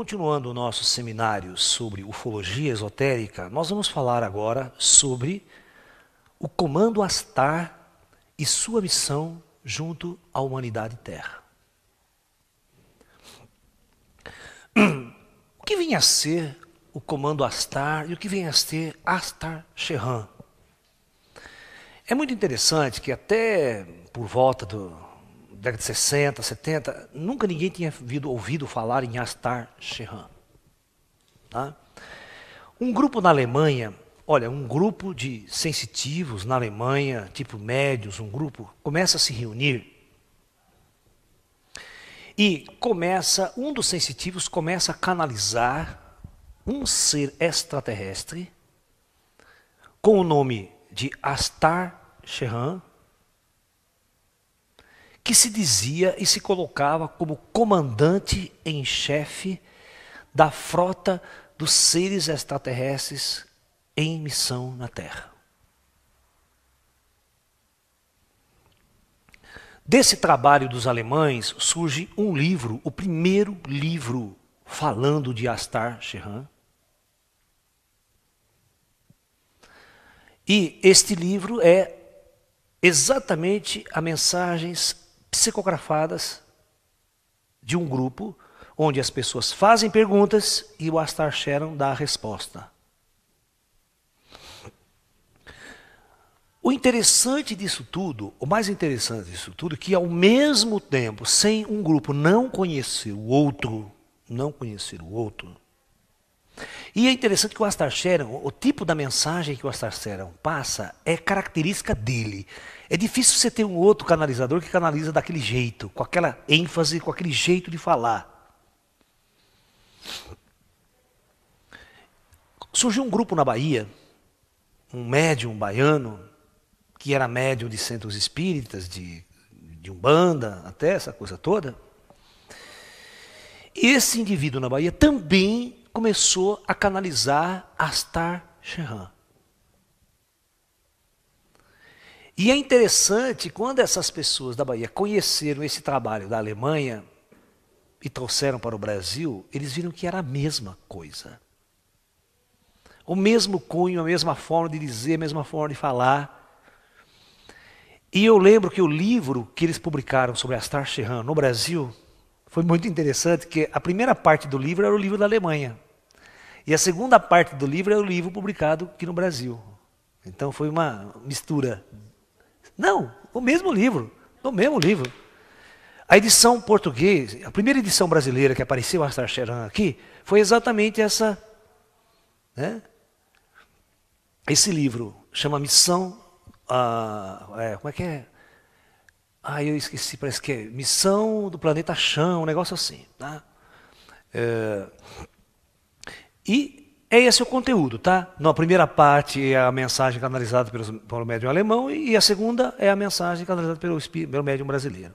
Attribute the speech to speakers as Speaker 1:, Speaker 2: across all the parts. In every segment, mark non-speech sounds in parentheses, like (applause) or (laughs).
Speaker 1: Continuando o nosso seminário sobre ufologia esotérica, nós vamos falar agora sobre o Comando Astar e sua missão junto à humanidade Terra. O que vem a ser o Comando Astar e o que vem a ser Astar Sheran? É muito interessante que até por volta do década de 60, 70, nunca ninguém tinha ouvido falar em Astar Shehan. Tá? Um grupo na Alemanha, olha, um grupo de sensitivos na Alemanha, tipo médios, um grupo, começa a se reunir. E começa, um dos sensitivos começa a canalizar um ser extraterrestre com o nome de Astar Shehan, que se dizia e se colocava como comandante em chefe da frota dos seres extraterrestres em missão na Terra. Desse trabalho dos alemães surge um livro, o primeiro livro falando de Astar Chehan. E este livro é exatamente a mensagens psicografadas de um grupo onde as pessoas fazem perguntas e o Astar Sharon dá a resposta. O interessante disso tudo, o mais interessante disso tudo, é que ao mesmo tempo, sem um grupo não conhecer o outro, não conhecer o outro, e é interessante que o Astar Sharon, o tipo da mensagem que o Astar Sharon passa é característica dele. É difícil você ter um outro canalizador que canaliza daquele jeito, com aquela ênfase, com aquele jeito de falar. Surgiu um grupo na Bahia, um médium baiano, que era médium de centros espíritas, de, de umbanda, até essa coisa toda. E esse indivíduo na Bahia também começou a canalizar Astar Sheran. E é interessante quando essas pessoas da Bahia conheceram esse trabalho da Alemanha e trouxeram para o Brasil, eles viram que era a mesma coisa. O mesmo cunho, a mesma forma de dizer, a mesma forma de falar. E eu lembro que o livro que eles publicaram sobre Astar Sheehan no Brasil foi muito interessante, que a primeira parte do livro era o livro da Alemanha. E a segunda parte do livro era o livro publicado aqui no Brasil. Então foi uma mistura não, o mesmo livro, no mesmo livro. A edição portuguesa, a primeira edição brasileira que apareceu, a Cheran, aqui, foi exatamente essa. Né? Esse livro chama Missão. Ah, é, como é que é? Ah, eu esqueci, parece que é Missão do Planeta Chão, um negócio assim. Tá? É, e é esse o conteúdo, tá? Na primeira parte é a mensagem canalizada pelo, pelo médium alemão e a segunda é a mensagem canalizada pelo, pelo médium brasileiro.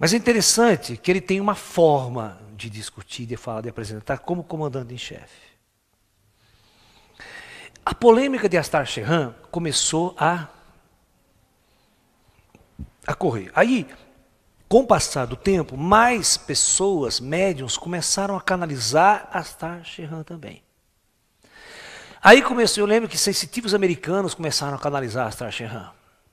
Speaker 1: Mas é interessante que ele tem uma forma de discutir, de falar, de apresentar como comandante em chefe. A polêmica de Astar Sheran começou a, a correr. Aí, com o passar do tempo, mais pessoas, médiums, começaram a canalizar Astar Sheran também. Aí começou, eu lembro que sensitivos americanos começaram a canalizar as Trash Ram.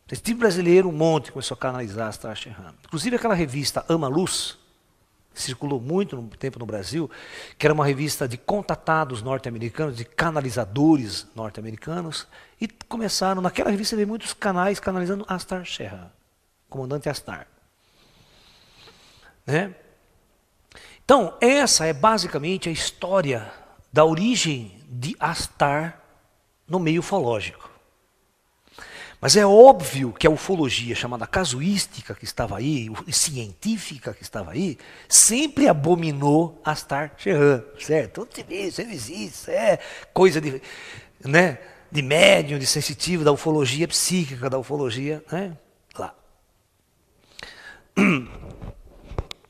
Speaker 1: Sensitivo brasileiro, um monte começou a canalizar as Trash Ram. Inclusive aquela revista Ama Luz, que circulou muito no tempo no Brasil, que era uma revista de contatados norte-americanos, de canalizadores norte-americanos, e começaram, naquela revista havia muitos canais canalizando Astar Sherran, comandante Astar. Né? Então, essa é basicamente a história da origem de astar no meio ufológico. Mas é óbvio que a ufologia, chamada casuística que estava aí, científica que estava aí, sempre abominou Astar Sheran, certo? Isso existe, é coisa de, né, de médium, de sensitivo, da ufologia psíquica, da ufologia, né, lá.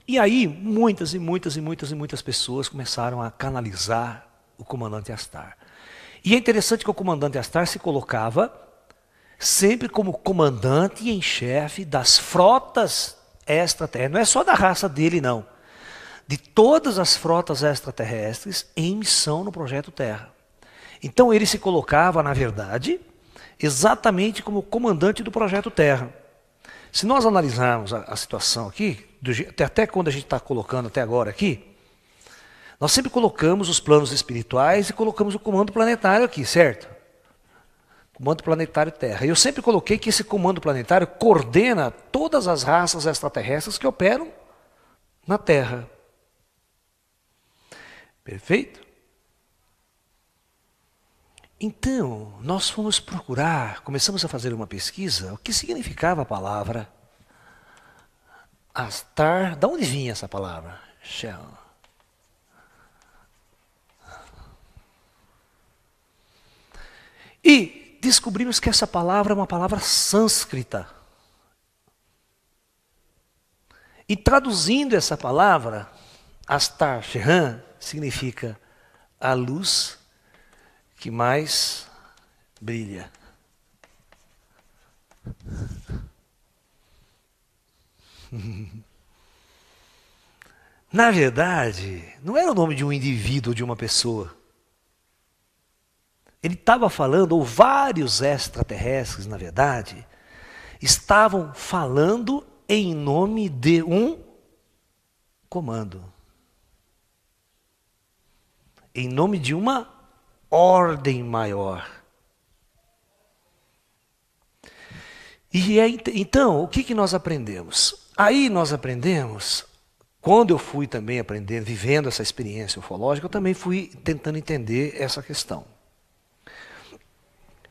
Speaker 1: E aí, muitas e muitas e muitas e muitas pessoas começaram a canalizar o comandante Astar. E é interessante que o comandante Astar se colocava sempre como comandante em chefe das frotas extraterrestres. Não é só da raça dele, não. De todas as frotas extraterrestres em missão no Projeto Terra. Então ele se colocava, na verdade, exatamente como comandante do Projeto Terra. Se nós analisarmos a, a situação aqui, do, até quando a gente está colocando até agora aqui, nós sempre colocamos os planos espirituais e colocamos o comando planetário aqui, certo? Comando planetário Terra. E eu sempre coloquei que esse comando planetário coordena todas as raças extraterrestres que operam na Terra. Perfeito? Então, nós fomos procurar, começamos a fazer uma pesquisa, o que significava a palavra Astar. Da onde vinha essa palavra? Shell. E descobrimos que essa palavra é uma palavra sânscrita. E traduzindo essa palavra, Astar Shehan significa a luz que mais brilha. (laughs) Na verdade, não era o nome de um indivíduo ou de uma pessoa. Ele estava falando, ou vários extraterrestres, na verdade, estavam falando em nome de um comando. Em nome de uma ordem maior. E é, então, o que, que nós aprendemos? Aí nós aprendemos, quando eu fui também aprendendo, vivendo essa experiência ufológica, eu também fui tentando entender essa questão.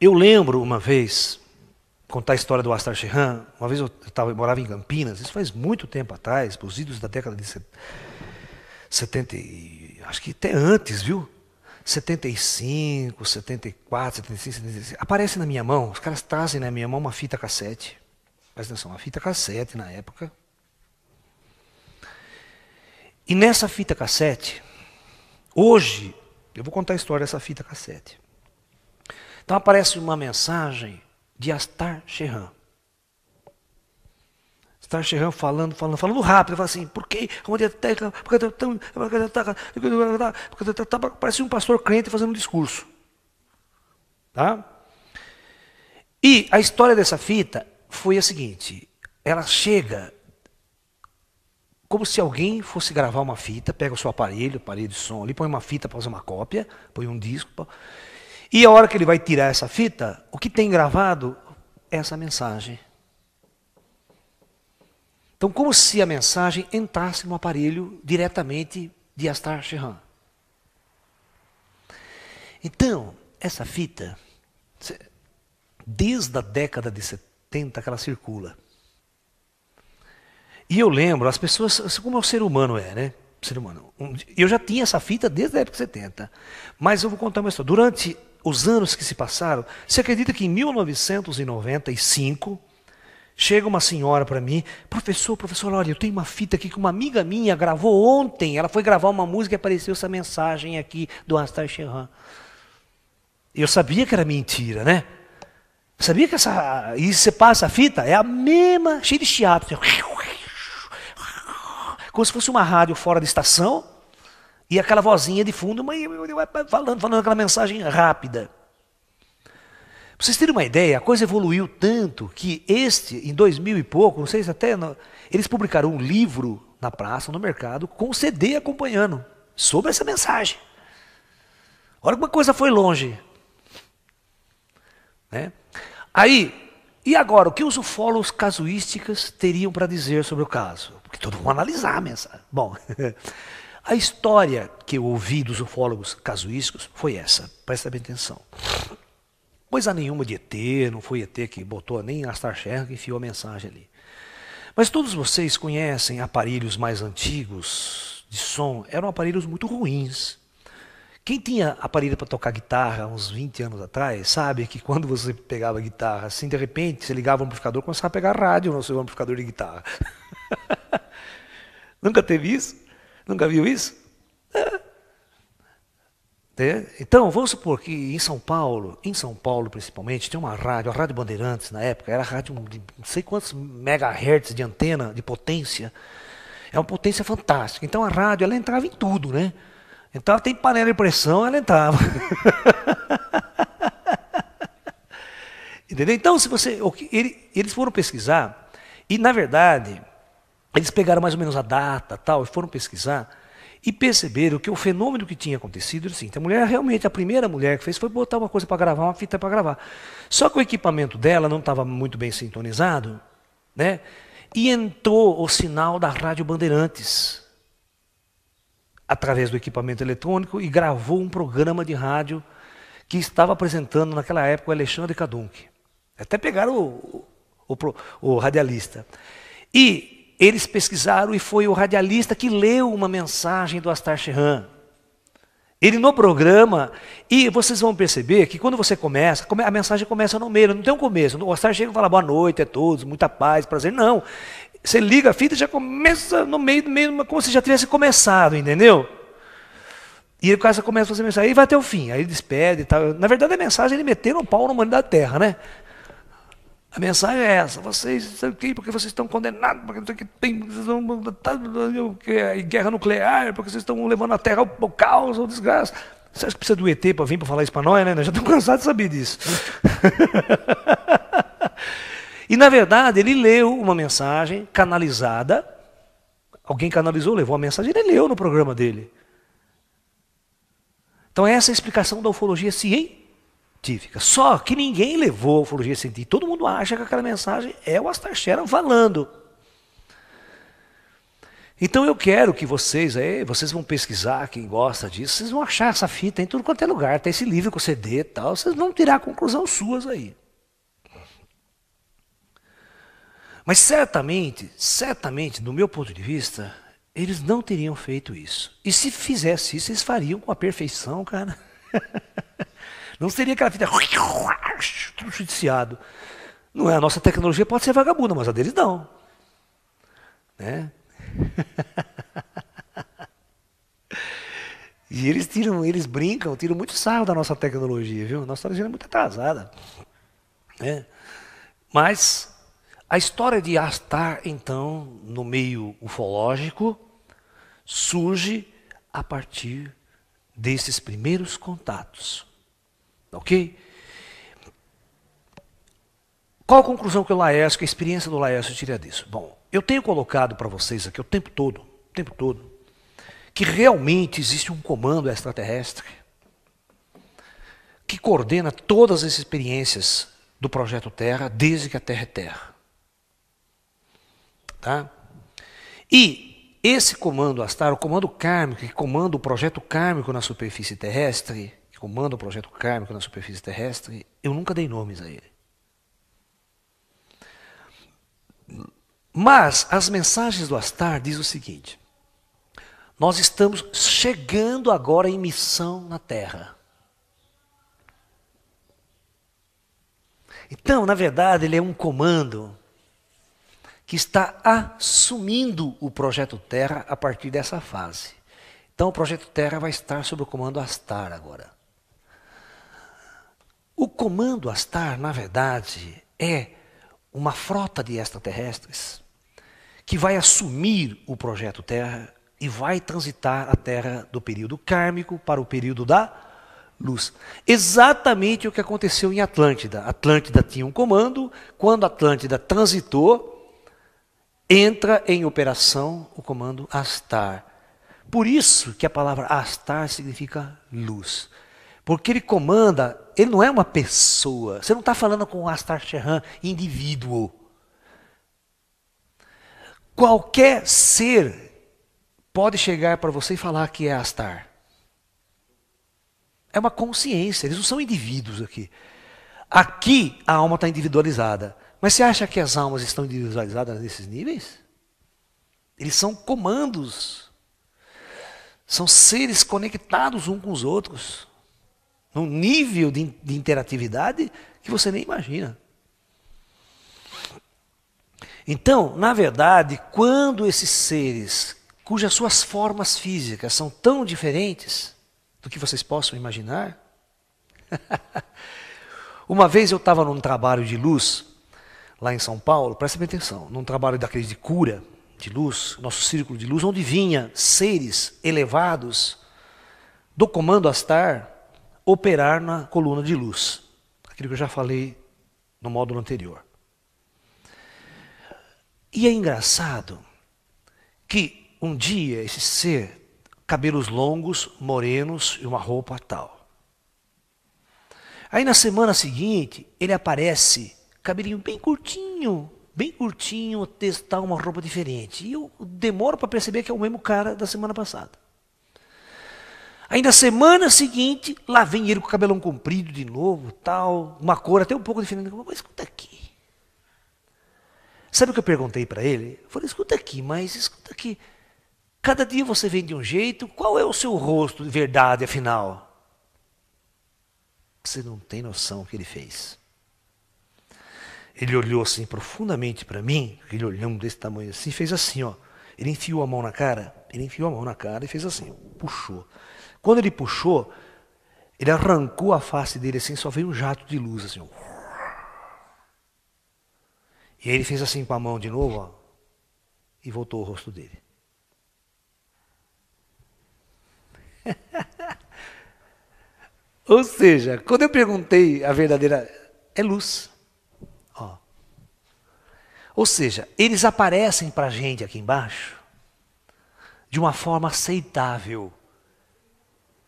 Speaker 1: Eu lembro uma vez, contar a história do Astar Sheehan, uma vez eu, tava, eu morava em Campinas, isso faz muito tempo atrás, os idos da década de 70, acho que até antes, viu? 75, 74, 75, 76. Aparece na minha mão, os caras trazem na minha mão uma fita cassete. Presta atenção, uma fita cassete na época. E nessa fita cassete, hoje, eu vou contar a história dessa fita cassete. Então aparece uma mensagem de Astar Sheran. Astar Sheran falando, falando, falando rápido, fala assim, por quê? Parece um pastor crente fazendo um discurso. Tá? E a história dessa fita foi a seguinte: ela chega como se alguém fosse gravar uma fita, pega o seu aparelho, aparelho de som ali, põe uma fita para fazer uma cópia, põe um disco. Pra... E a hora que ele vai tirar essa fita, o que tem gravado é essa mensagem. Então, como se a mensagem entrasse no aparelho diretamente de Astar Shehan. Então, essa fita, desde a década de 70 que ela circula. E eu lembro, as pessoas, assim como o ser humano é, né? ser humano. Eu já tinha essa fita desde a época de 70. Mas eu vou contar uma história. Durante os anos que se passaram, você acredita que em 1995 chega uma senhora para mim, professor, professor, olha, eu tenho uma fita aqui que uma amiga minha gravou ontem, ela foi gravar uma música e apareceu essa mensagem aqui do Astar Sheran. Eu sabia que era mentira, né? Sabia que essa. E você passa a fita, é a mesma, cheia de chiado, né? Como se fosse uma rádio fora de estação, e aquela vozinha de fundo falando, falando aquela mensagem rápida. Para vocês terem uma ideia, a coisa evoluiu tanto que este, em 2000 e pouco, não sei se até. Eles publicaram um livro na praça, no mercado, com CD acompanhando, sobre essa mensagem. Olha como a coisa foi longe. Né? Aí, e agora, o que os ufólogos casuísticas teriam para dizer sobre o caso? Porque todo mundo vai analisar a mensagem. Bom. (laughs) A história que eu ouvi dos ufólogos casuísticos foi essa, presta bem atenção. Coisa nenhuma de ET, não foi ET que botou nem Astarcher que enfiou a mensagem ali. Mas todos vocês conhecem aparelhos mais antigos de som, eram aparelhos muito ruins. Quem tinha aparelho para tocar guitarra uns 20 anos atrás, sabe que quando você pegava guitarra, assim, de repente, você ligava o amplificador, começava a pegar rádio no seu amplificador de guitarra. (laughs) Nunca teve isso? Nunca viu isso? É. Então, vamos supor que em São Paulo, em São Paulo principalmente, tem uma rádio, a Rádio Bandeirantes na época, era a rádio de não sei quantos megahertz de antena, de potência. É uma potência fantástica. Então a rádio, ela entrava em tudo, né? Então tem panela de pressão, ela entrava. (laughs) Entendeu? Então, se você, eles foram pesquisar, e na verdade, eles pegaram mais ou menos a data tal, e foram pesquisar e perceberam que o fenômeno que tinha acontecido era assim: a mulher realmente, a primeira mulher que fez foi botar uma coisa para gravar, uma fita para gravar. Só que o equipamento dela não estava muito bem sintonizado, né? E entrou o sinal da Rádio Bandeirantes através do equipamento eletrônico e gravou um programa de rádio que estava apresentando naquela época o Alexandre Kadunk. Até pegaram o, o, o, o radialista. E eles pesquisaram e foi o radialista que leu uma mensagem do Astar Shehan. Ele no programa, e vocês vão perceber que quando você começa, a mensagem começa no meio, não tem um começo. O Astar chega e fala boa noite a todos, muita paz, prazer. Não. Você liga a fita e já começa no meio, meio, como se já tivesse começado, entendeu? E o cara começa a fazer mensagem, aí vai até o fim. Aí ele despede e tal. Na verdade, a mensagem ele meteu um pau no mundo da terra, né? A mensagem é essa: vocês sabe quê? porque vocês estão condenados, porque não sei o que tem, porque vocês vão é guerra nuclear, porque vocês estão levando a terra ao, caos, ao desgraça. Você acha que precisa do ET para vir para falar isso para nós, né? Nós né? já estamos (laughs) cansados de saber disso. (laughs) e na verdade, ele leu uma mensagem canalizada. Alguém canalizou, levou a mensagem, ele leu no programa dele. Então essa é a explicação da ufologia científica só que ninguém levou a ufologia científica. Todo mundo acha que aquela mensagem é o Astar Sharon falando. Então eu quero que vocês aí, vocês vão pesquisar, quem gosta disso, vocês vão achar essa fita em tudo quanto é lugar, tem esse livro com CD e tal, vocês vão tirar conclusão suas aí. Mas certamente, certamente, do meu ponto de vista, eles não teriam feito isso. E se fizesse isso, eles fariam com a perfeição, cara. (laughs) Não seria aquela fita tudo judiciado. Não é? A nossa tecnologia pode ser vagabunda, mas a deles não. Né? (laughs) e eles tiram, eles brincam, tiram muito sarro da nossa tecnologia, viu? Nossa tecnologia é muito atrasada. Né? Mas a história de Astar, então, no meio ufológico, surge a partir desses primeiros contatos. Ok? Qual a conclusão que o Laércio, que a experiência do Laércio tira disso? Bom, eu tenho colocado para vocês aqui o tempo todo, o tempo todo, que realmente existe um comando extraterrestre que coordena todas as experiências do projeto Terra desde que a Terra é Terra. Tá? E esse comando astral, o comando kármico, que comanda o projeto kármico na superfície terrestre, comanda o projeto kármico na superfície terrestre, eu nunca dei nomes a ele. Mas as mensagens do Astar diz o seguinte: Nós estamos chegando agora em missão na Terra. Então, na verdade, ele é um comando que está assumindo o projeto Terra a partir dessa fase. Então, o projeto Terra vai estar sob o comando Astar agora. O comando Astar, na verdade, é uma frota de extraterrestres que vai assumir o projeto Terra e vai transitar a Terra do período kármico para o período da luz. Exatamente o que aconteceu em Atlântida. Atlântida tinha um comando, quando Atlântida transitou, entra em operação o comando Astar. Por isso que a palavra Astar significa luz. Porque ele comanda, ele não é uma pessoa. Você não está falando com o Astar Sheran, indivíduo. Qualquer ser pode chegar para você e falar que é Astar. É uma consciência, eles não são indivíduos aqui. Aqui a alma está individualizada. Mas você acha que as almas estão individualizadas nesses níveis? Eles são comandos. São seres conectados um com os outros num nível de, de interatividade que você nem imagina. Então, na verdade, quando esses seres, cujas suas formas físicas são tão diferentes do que vocês possam imaginar, (laughs) uma vez eu estava num trabalho de luz, lá em São Paulo, presta bem atenção, num trabalho daqueles de cura, de luz, nosso círculo de luz, onde vinha seres elevados do comando astar, operar na coluna de luz. Aquilo que eu já falei no módulo anterior. E é engraçado que um dia esse ser, cabelos longos, morenos e uma roupa tal. Aí na semana seguinte, ele aparece, cabelinho bem curtinho, bem curtinho, testar uma roupa diferente. E eu demoro para perceber que é o mesmo cara da semana passada. Aí na semana seguinte, lá vem ele com o cabelão comprido de novo, tal, uma cor até um pouco diferente. Mas escuta aqui. Sabe o que eu perguntei para ele? Eu falei, escuta aqui, mas escuta aqui. Cada dia você vem de um jeito, qual é o seu rosto de verdade, afinal? Você não tem noção o que ele fez. Ele olhou assim profundamente para mim, aquele olhando desse tamanho assim, fez assim, ó. Ele enfiou a mão na cara, ele enfiou a mão na cara e fez assim, ó, puxou. Quando ele puxou, ele arrancou a face dele assim, só veio um jato de luz assim. E aí ele fez assim com a mão de novo, ó, e voltou o rosto dele. (laughs) Ou seja, quando eu perguntei a verdadeira, é luz. Ó. Ou seja, eles aparecem para a gente aqui embaixo de uma forma aceitável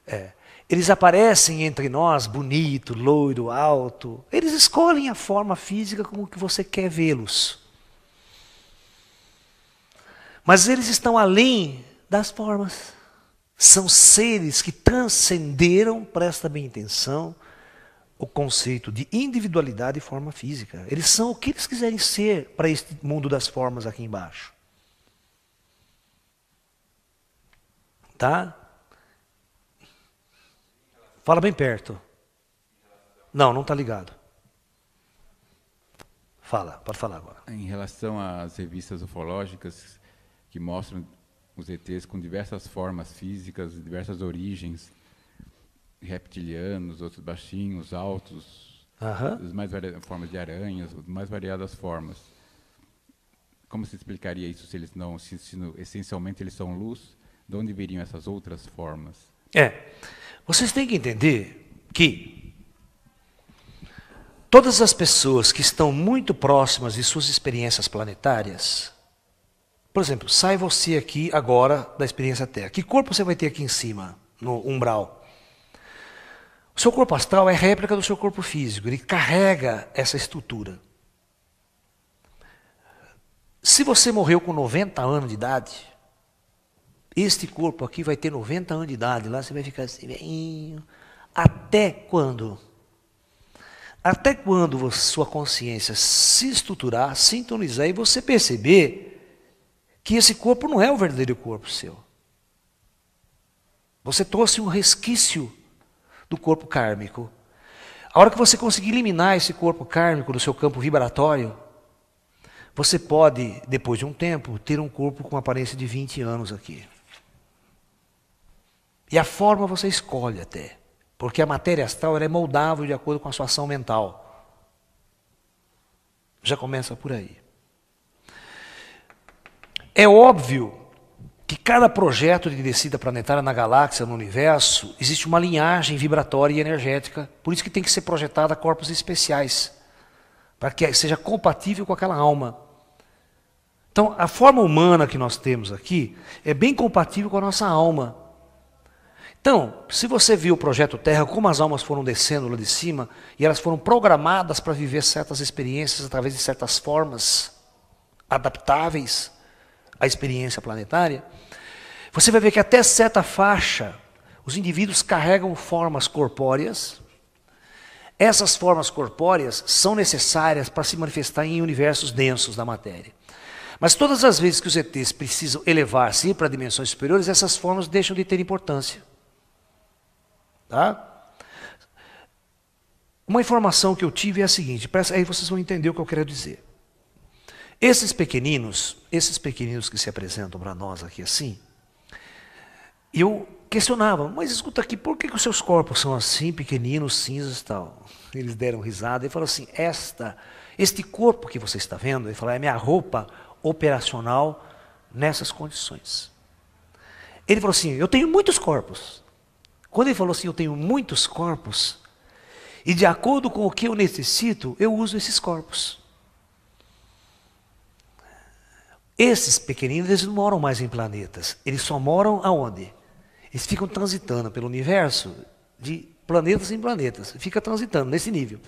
Speaker 1: é. Eles aparecem entre nós, bonito, loiro, alto. Eles escolhem a forma física como que você quer vê-los. Mas eles estão além das formas. São seres que transcenderam, presta bem atenção, o conceito de individualidade e forma física. Eles são o que eles quiserem ser para este mundo das formas aqui embaixo. Tá? Fala bem perto. Não, não está ligado.
Speaker 2: Fala, pode falar agora. Em relação às revistas ufológicas que mostram os ETs com diversas formas físicas, diversas origens, reptilianos, outros baixinhos, altos, uhum. as mais variadas formas de aranhas, as mais variadas formas. Como se explicaria isso se eles não, se, se, essencialmente eles são luz? De onde viriam essas outras formas? É.
Speaker 1: Vocês têm que entender que todas as pessoas que estão muito próximas de suas experiências planetárias, por exemplo, sai você aqui agora da experiência Terra. Que corpo você vai ter aqui em cima, no umbral? O seu corpo astral é réplica do seu corpo físico, ele carrega essa estrutura. Se você morreu com 90 anos de idade, este corpo aqui vai ter 90 anos de idade, lá você vai ficar assim, velhinho. Até quando? Até quando sua consciência se estruturar, sintonizar e você perceber que esse corpo não é o verdadeiro corpo seu. Você trouxe um resquício do corpo kármico. A hora que você conseguir eliminar esse corpo kármico do seu campo vibratório, você pode, depois de um tempo, ter um corpo com aparência de 20 anos aqui. E a forma você escolhe até, porque a matéria astral é moldável de acordo com a sua ação mental. Já começa por aí. É óbvio que cada projeto de descida planetária na galáxia, no universo, existe uma linhagem vibratória e energética, por isso que tem que ser projetada corpos especiais, para que seja compatível com aquela alma. Então, a forma humana que nós temos aqui é bem compatível com a nossa alma. Então, se você viu o projeto Terra, como as almas foram descendo lá de cima e elas foram programadas para viver certas experiências através de certas formas adaptáveis à experiência planetária, você vai ver que até certa faixa os indivíduos carregam formas corpóreas. Essas formas corpóreas são necessárias para se manifestar em universos densos da matéria. Mas todas as vezes que os ETs precisam elevar-se para dimensões superiores, essas formas deixam de ter importância. Tá? Uma informação que eu tive é a seguinte, aí vocês vão entender o que eu quero dizer. Esses pequeninos, esses pequeninos que se apresentam para nós aqui assim, eu questionava, mas escuta aqui, por que, que os seus corpos são assim, pequeninos, cinzas e tal? Eles deram risada e falaram assim, esta, este corpo que você está vendo, ele falou, é minha roupa operacional nessas condições. Ele falou assim, eu tenho muitos corpos, quando ele falou assim, eu tenho muitos corpos, e de acordo com o que eu necessito, eu uso esses corpos. Esses pequeninos, eles não moram mais em planetas. Eles só moram aonde? Eles ficam transitando pelo universo de planetas em planetas. Fica transitando nesse nível.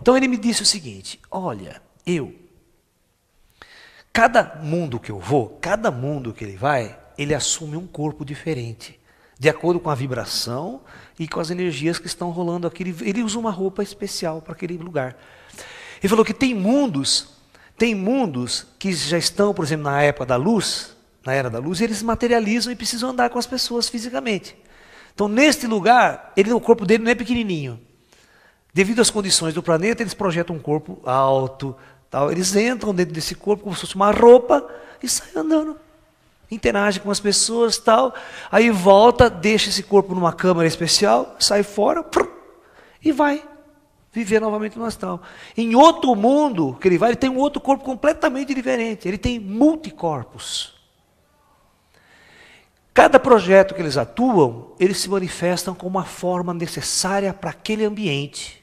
Speaker 1: Então ele me disse o seguinte: olha, eu. Cada mundo que eu vou, cada mundo que ele vai, ele assume um corpo diferente de acordo com a vibração e com as energias que estão rolando aqui. Ele, ele usa uma roupa especial para aquele lugar. Ele falou que tem mundos, tem mundos que já estão, por exemplo, na época da luz, na era da luz, eles materializam e precisam andar com as pessoas fisicamente. Então, neste lugar, ele, o corpo dele não é pequenininho. Devido às condições do planeta, eles projetam um corpo alto, tal. Eles entram dentro desse corpo como se fosse uma roupa e saem andando interage com as pessoas tal, aí volta, deixa esse corpo numa câmara especial, sai fora e vai viver novamente no astral. Em outro mundo que ele vai, ele tem um outro corpo completamente diferente, ele tem multicorpos. Cada projeto que eles atuam, eles se manifestam com uma forma necessária para aquele ambiente.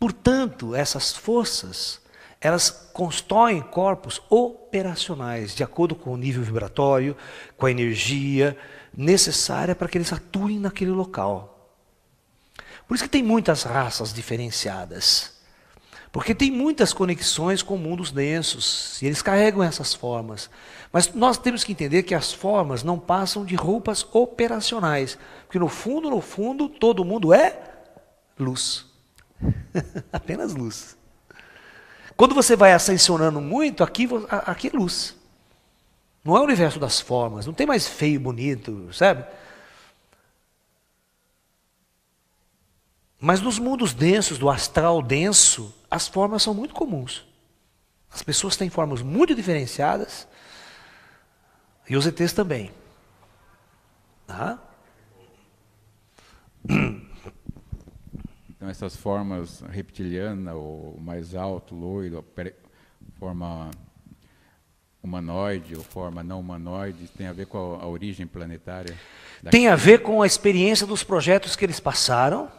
Speaker 1: Portanto, essas forças elas constroem corpos operacionais, de acordo com o nível vibratório, com a energia necessária para que eles atuem naquele local. Por isso que tem muitas raças diferenciadas. Porque tem muitas conexões com mundos densos, e eles carregam essas formas. Mas nós temos que entender que as formas não passam de roupas operacionais, porque no fundo, no fundo, todo mundo é luz. (laughs) Apenas luz. Quando você vai ascensionando muito, aqui, aqui é luz. Não é o universo das formas, não tem mais feio e bonito, sabe? Mas nos mundos densos, do astral denso, as formas são muito comuns. As pessoas têm formas muito diferenciadas e os ETs também. Tá?
Speaker 2: Ah. (clears throat) Então, essas formas reptiliana, ou mais alto, loiro, forma humanoide ou forma não humanoide, tem a ver com a, a origem planetária?
Speaker 1: Tem a ver com a experiência dos projetos que eles passaram.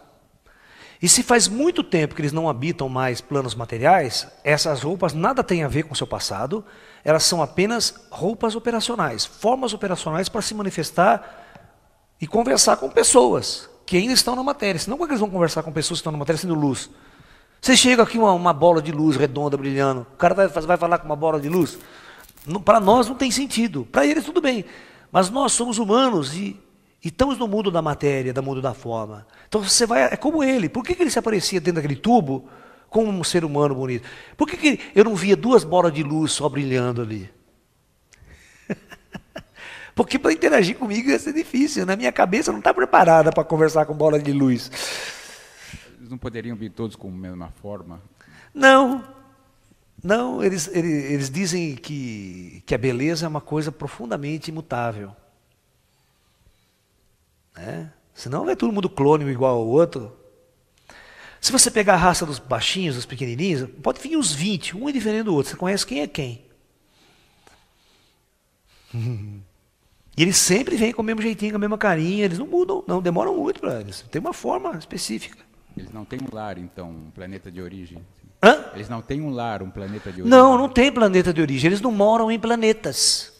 Speaker 1: E se faz muito tempo que eles não habitam mais planos materiais, essas roupas nada têm a ver com o seu passado, elas são apenas roupas operacionais, formas operacionais para se manifestar e conversar com pessoas que ainda estão na matéria. Senão, como é que eles vão conversar com pessoas que estão na matéria sendo luz? Você chega aqui uma, uma bola de luz redonda, brilhando. O cara vai, vai falar com uma bola de luz? Para nós não tem sentido. Para eles tudo bem. Mas nós somos humanos e, e, estamos no mundo da matéria, do mundo da forma. Então você vai. É como ele. Por que, que ele se aparecia dentro daquele tubo como um ser humano bonito? Por que, que eu não via duas bolas de luz só brilhando ali? (laughs) Porque para interagir comigo ia ser difícil. Na né? minha cabeça não está preparada para conversar com bola de luz. Eles não poderiam vir todos com a mesma forma? Não. Não, eles, eles, eles dizem que, que a beleza é uma coisa profundamente imutável. Né? Senão é todo mundo clone igual ao outro. Se você pegar a raça dos baixinhos, dos pequenininhos, pode vir uns 20, um é diferente do outro. Você conhece quem é quem. (laughs) E eles sempre vêm com o mesmo jeitinho, com a mesma carinha, eles não mudam, não, demoram muito para eles. Tem uma forma específica. Eles não têm um
Speaker 2: lar, então, um planeta de origem. Hã? Eles não têm um lar, um planeta de origem. Não, não
Speaker 1: tem planeta de origem. Eles não moram em planetas.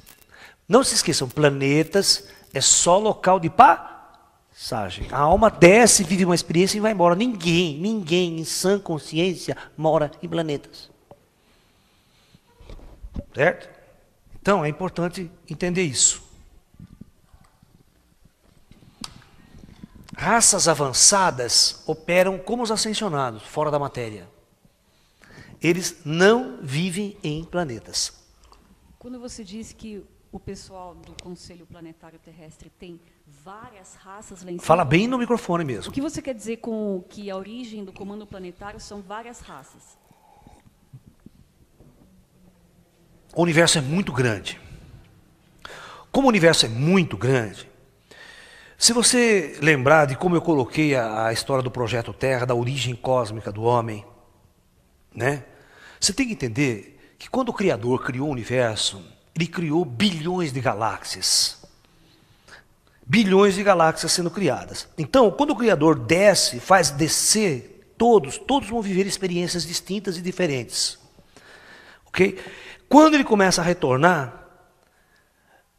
Speaker 1: Não se esqueçam, planetas é só local de passagem. A alma desce, vive uma experiência e vai embora. Ninguém, ninguém em sã consciência mora em planetas. Certo? Então é importante entender isso. Raças avançadas operam como os ascensionados, fora da matéria. Eles não vivem em planetas.
Speaker 3: Quando você diz que o pessoal do Conselho Planetário Terrestre tem várias raças lá em cima. Fala bem no microfone mesmo. O que você quer dizer com que a origem do comando planetário são várias raças?
Speaker 1: O universo é muito grande. Como o universo é muito grande, se você lembrar de como eu coloquei a, a história do projeto Terra, da origem cósmica do homem, né? Você tem que entender que quando o Criador criou o universo, ele criou bilhões de galáxias. Bilhões de galáxias sendo criadas. Então, quando o Criador desce, faz descer todos, todos vão viver experiências distintas e diferentes. Ok? Quando ele começa a retornar,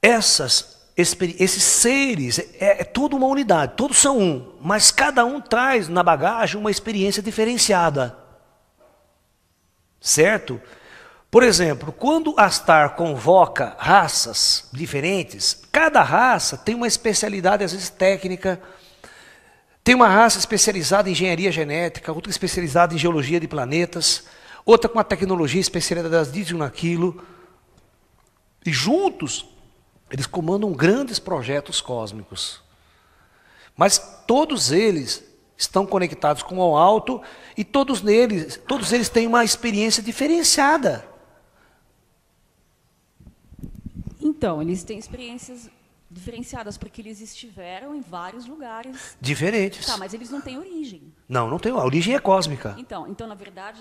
Speaker 1: essas esses seres, é, é tudo uma unidade, todos são um, mas cada um traz na bagagem uma experiência diferenciada. Certo? Por exemplo, quando Astar convoca raças diferentes, cada raça tem uma especialidade, às vezes técnica. Tem uma raça especializada em engenharia genética, outra especializada em geologia de planetas, outra com a tecnologia especializada disso naquilo. E juntos eles comandam grandes projetos cósmicos. Mas todos eles estão conectados com o alto e todos neles, todos eles têm uma experiência diferenciada. Então, eles
Speaker 3: têm experiências diferenciadas porque eles estiveram em vários lugares diferentes. Tá, mas eles não têm origem.
Speaker 1: Não, não tem. A origem é cósmica.
Speaker 3: Então, então na verdade,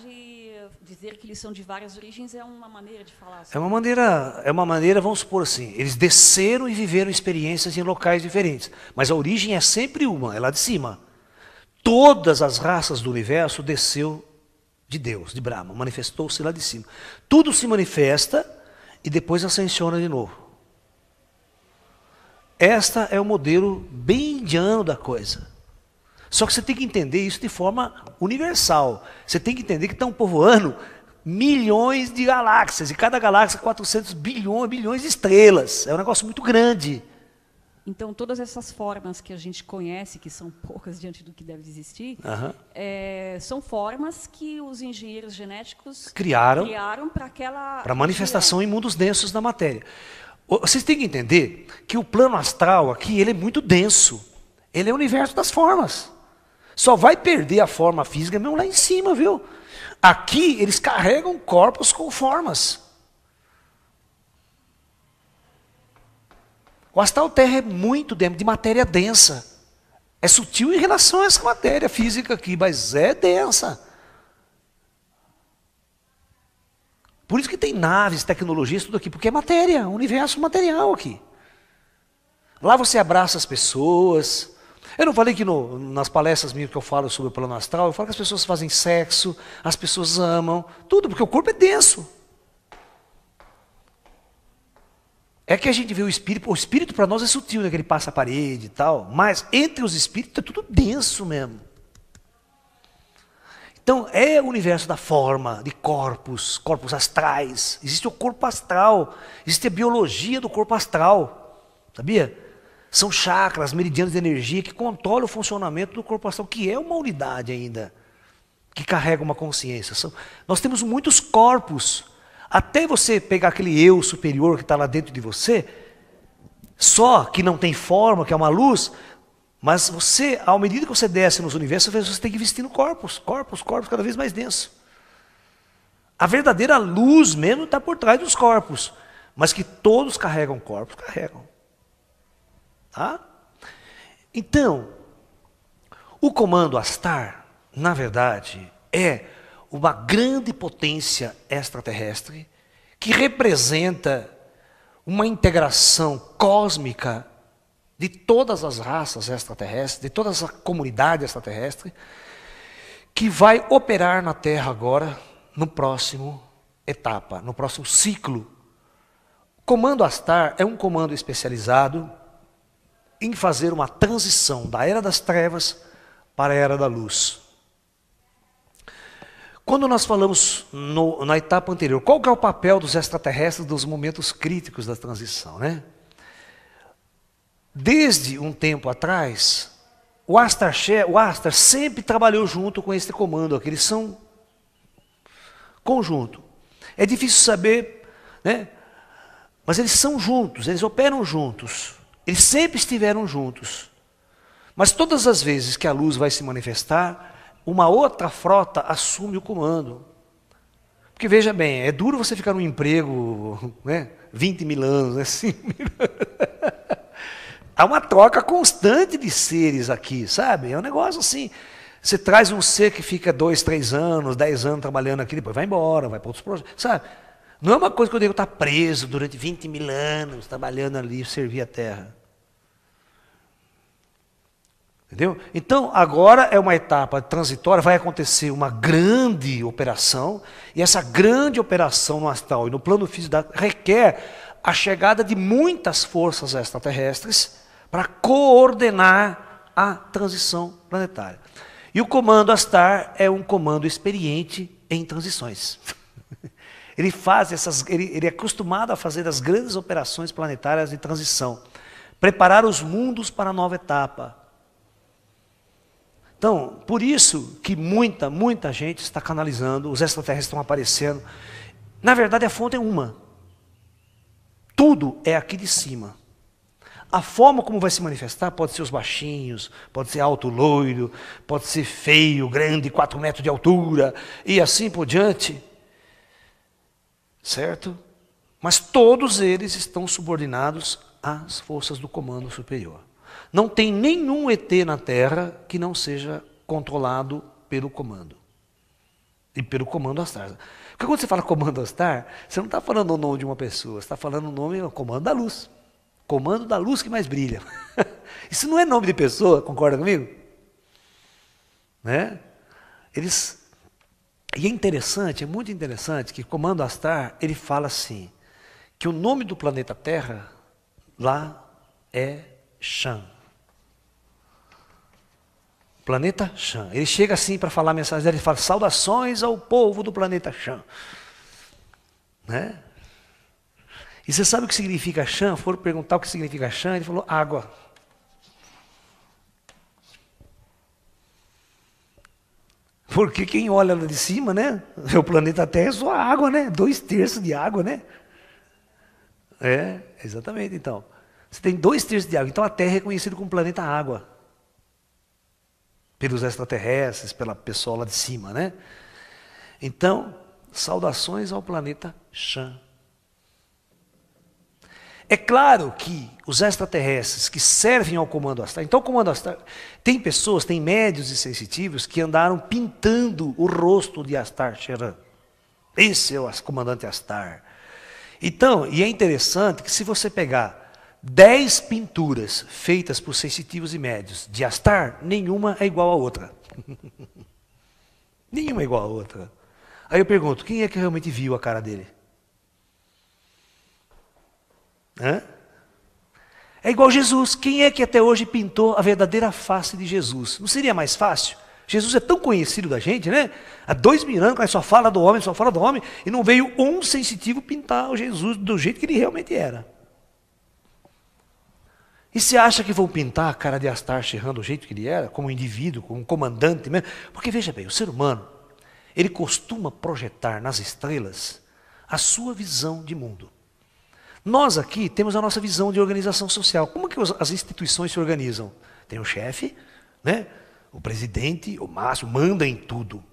Speaker 3: dizer que eles são de várias origens é uma maneira de falar.
Speaker 1: Assim. É uma maneira, é uma maneira, vamos supor assim, eles desceram e viveram experiências em locais diferentes, mas a origem é sempre uma, é lá de cima. Todas as raças do universo desceu de Deus, de Brahma, manifestou-se lá de cima. Tudo se manifesta e depois ascensiona de novo. Esta é o modelo bem indiano da coisa. Só que você tem que entender isso de forma universal. Você tem que entender que estão tá povoando milhões de galáxias, e cada galáxia 400 bilhões, bilhões de estrelas. É um negócio muito grande. Então, todas
Speaker 3: essas formas que a gente conhece, que são poucas diante do que deve existir, uhum. é, são formas que os engenheiros genéticos criaram, criaram para aquela. Para manifestação
Speaker 1: em mundos densos da matéria. Vocês têm que entender que o plano astral aqui ele é muito denso. Ele é o universo das formas. Só vai perder a forma física mesmo lá em cima, viu? Aqui eles carregam corpos com formas. O astral terra é muito de matéria densa. É sutil em relação a essa matéria física aqui, mas é densa. Por isso que tem naves, tecnologias, tudo aqui, porque é matéria, universo material aqui. Lá você abraça as pessoas, eu não falei que no, nas palestras minhas que eu falo sobre o plano astral, eu falo que as pessoas fazem sexo, as pessoas amam, tudo, porque o corpo é denso. É que a gente vê o espírito, o espírito para nós é sutil, né? Que ele passa a parede e tal, mas entre os espíritos é tudo denso mesmo. Então é o universo da forma, de corpos, corpos astrais. Existe o corpo astral, existe a biologia do corpo astral, sabia? São chakras, meridianos de energia que controlam o funcionamento do corpo astral, que é uma unidade ainda, que carrega uma consciência. São, nós temos muitos corpos. Até você pegar aquele eu superior que está lá dentro de você, só que não tem forma, que é uma luz, mas você, à medida que você desce nos universos, você tem que vestir no corpos, corpos, corpos cada vez mais densos. A verdadeira luz mesmo está por trás dos corpos, mas que todos carregam corpos, carregam. Tá? Então, o comando Astar, na verdade, é uma grande potência extraterrestre que representa uma integração cósmica de todas as raças extraterrestres, de toda a comunidade extraterrestre, que vai operar na Terra agora, no próximo etapa, no próximo ciclo. O comando Astar é um comando especializado em fazer uma transição da era das trevas para a era da luz. Quando nós falamos no, na etapa anterior, qual é o papel dos extraterrestres nos momentos críticos da transição, né? Desde um tempo atrás, o Astar, o Astar sempre trabalhou junto com este comando, aqui. eles são conjunto. É difícil saber, né? mas eles são juntos, eles operam juntos. Eles sempre estiveram juntos. Mas todas as vezes que a luz vai se manifestar, uma outra frota assume o comando. Porque veja bem, é duro você ficar num emprego (laughs) né, 20 mil anos, né, 5 mil anos. Há uma troca constante de seres aqui, sabe? É um negócio assim. Você traz um ser que fica dois, três anos, dez anos trabalhando aqui, depois vai embora, vai para outros projetos, sabe? Não é uma coisa que o nego está preso durante 20 mil anos, trabalhando ali, servir a terra. Entendeu? Então, agora é uma etapa transitória, vai acontecer uma grande operação, e essa grande operação no astral e no plano físico requer a chegada de muitas forças extraterrestres para coordenar a transição planetária. E o comando Astar é um comando experiente em transições. Ele faz essas, ele, ele é acostumado a fazer as grandes operações planetárias de transição, preparar os mundos para a nova etapa. Então, por isso que muita, muita gente está canalizando, os extraterrestres estão aparecendo. Na verdade, a fonte é uma. Tudo é aqui de cima. A forma como vai se manifestar pode ser os baixinhos, pode ser alto loiro, pode ser feio, grande, 4 metros de altura, e assim por diante certo? Mas todos eles estão subordinados às forças do comando superior. Não tem nenhum ET na Terra que não seja controlado pelo comando. E pelo comando astral. Porque quando você fala comando astral, você não está falando o nome de uma pessoa, você está falando o nome, o comando da luz. Comando da luz que mais brilha. (laughs) Isso não é nome de pessoa, concorda comigo? Né? Eles e é interessante, é muito interessante que Comando Astar, ele fala assim, que o nome do planeta Terra lá é Shan. Planeta Shan. Ele chega assim para falar a mensagem ele fala, saudações ao povo do planeta Shan. Né? E você sabe o que significa Shan? Foram perguntar o que significa Shan, ele falou água. Porque quem olha lá de cima, né? (laughs) O planeta Terra é só água, né? Dois terços de água, né? É, exatamente. Então, você tem dois terços de água. Então a Terra é conhecida como planeta água. Pelos extraterrestres, pela pessoa lá de cima, né? Então, saudações ao planeta Chan. É claro que os extraterrestres que servem ao comando astral. Então, o comando astral. Tem pessoas, tem médios e sensitivos que andaram pintando o rosto de Astar Cheran. Esse é o comandante Astar. Então, e é interessante que se você pegar 10 pinturas feitas por sensitivos e médios de Astar, nenhuma é igual à outra. (laughs) nenhuma é igual à outra. Aí eu pergunto: quem é que realmente viu a cara dele? Hã? É igual Jesus. Quem é que até hoje pintou a verdadeira face de Jesus? Não seria mais fácil? Jesus é tão conhecido da gente, né? Há dois mil anos só fala do homem, só fala do homem, e não veio um sensitivo pintar o Jesus do jeito que ele realmente era. E você acha que vão pintar a cara de Astar Sheran do jeito que ele era, como indivíduo, como comandante mesmo? Porque veja bem, o ser humano, ele costuma projetar nas estrelas a sua visão de mundo. Nós aqui temos a nossa visão de organização social. Como que as instituições se organizam? Tem o chefe, né? o presidente, o máximo, manda em tudo.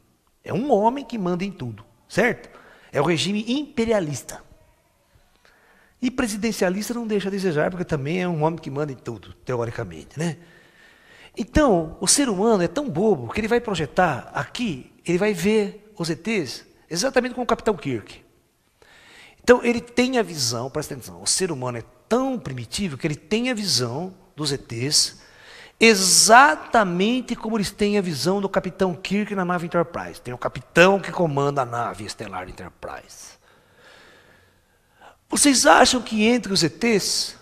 Speaker 1: É um homem que manda em tudo, certo? É o regime imperialista. E presidencialista não deixa a desejar, porque também é um homem que manda em tudo, teoricamente, né? Então, o ser humano é tão bobo que ele vai projetar aqui, ele vai ver os ETs exatamente como o Capitão Kirk. Então ele tem a visão, presta atenção, o ser humano é tão primitivo que ele tem a visão dos ETs exatamente como eles têm a visão do capitão Kirk na nave Enterprise. Tem o capitão que comanda a nave estelar Enterprise. Vocês acham que entre os ETs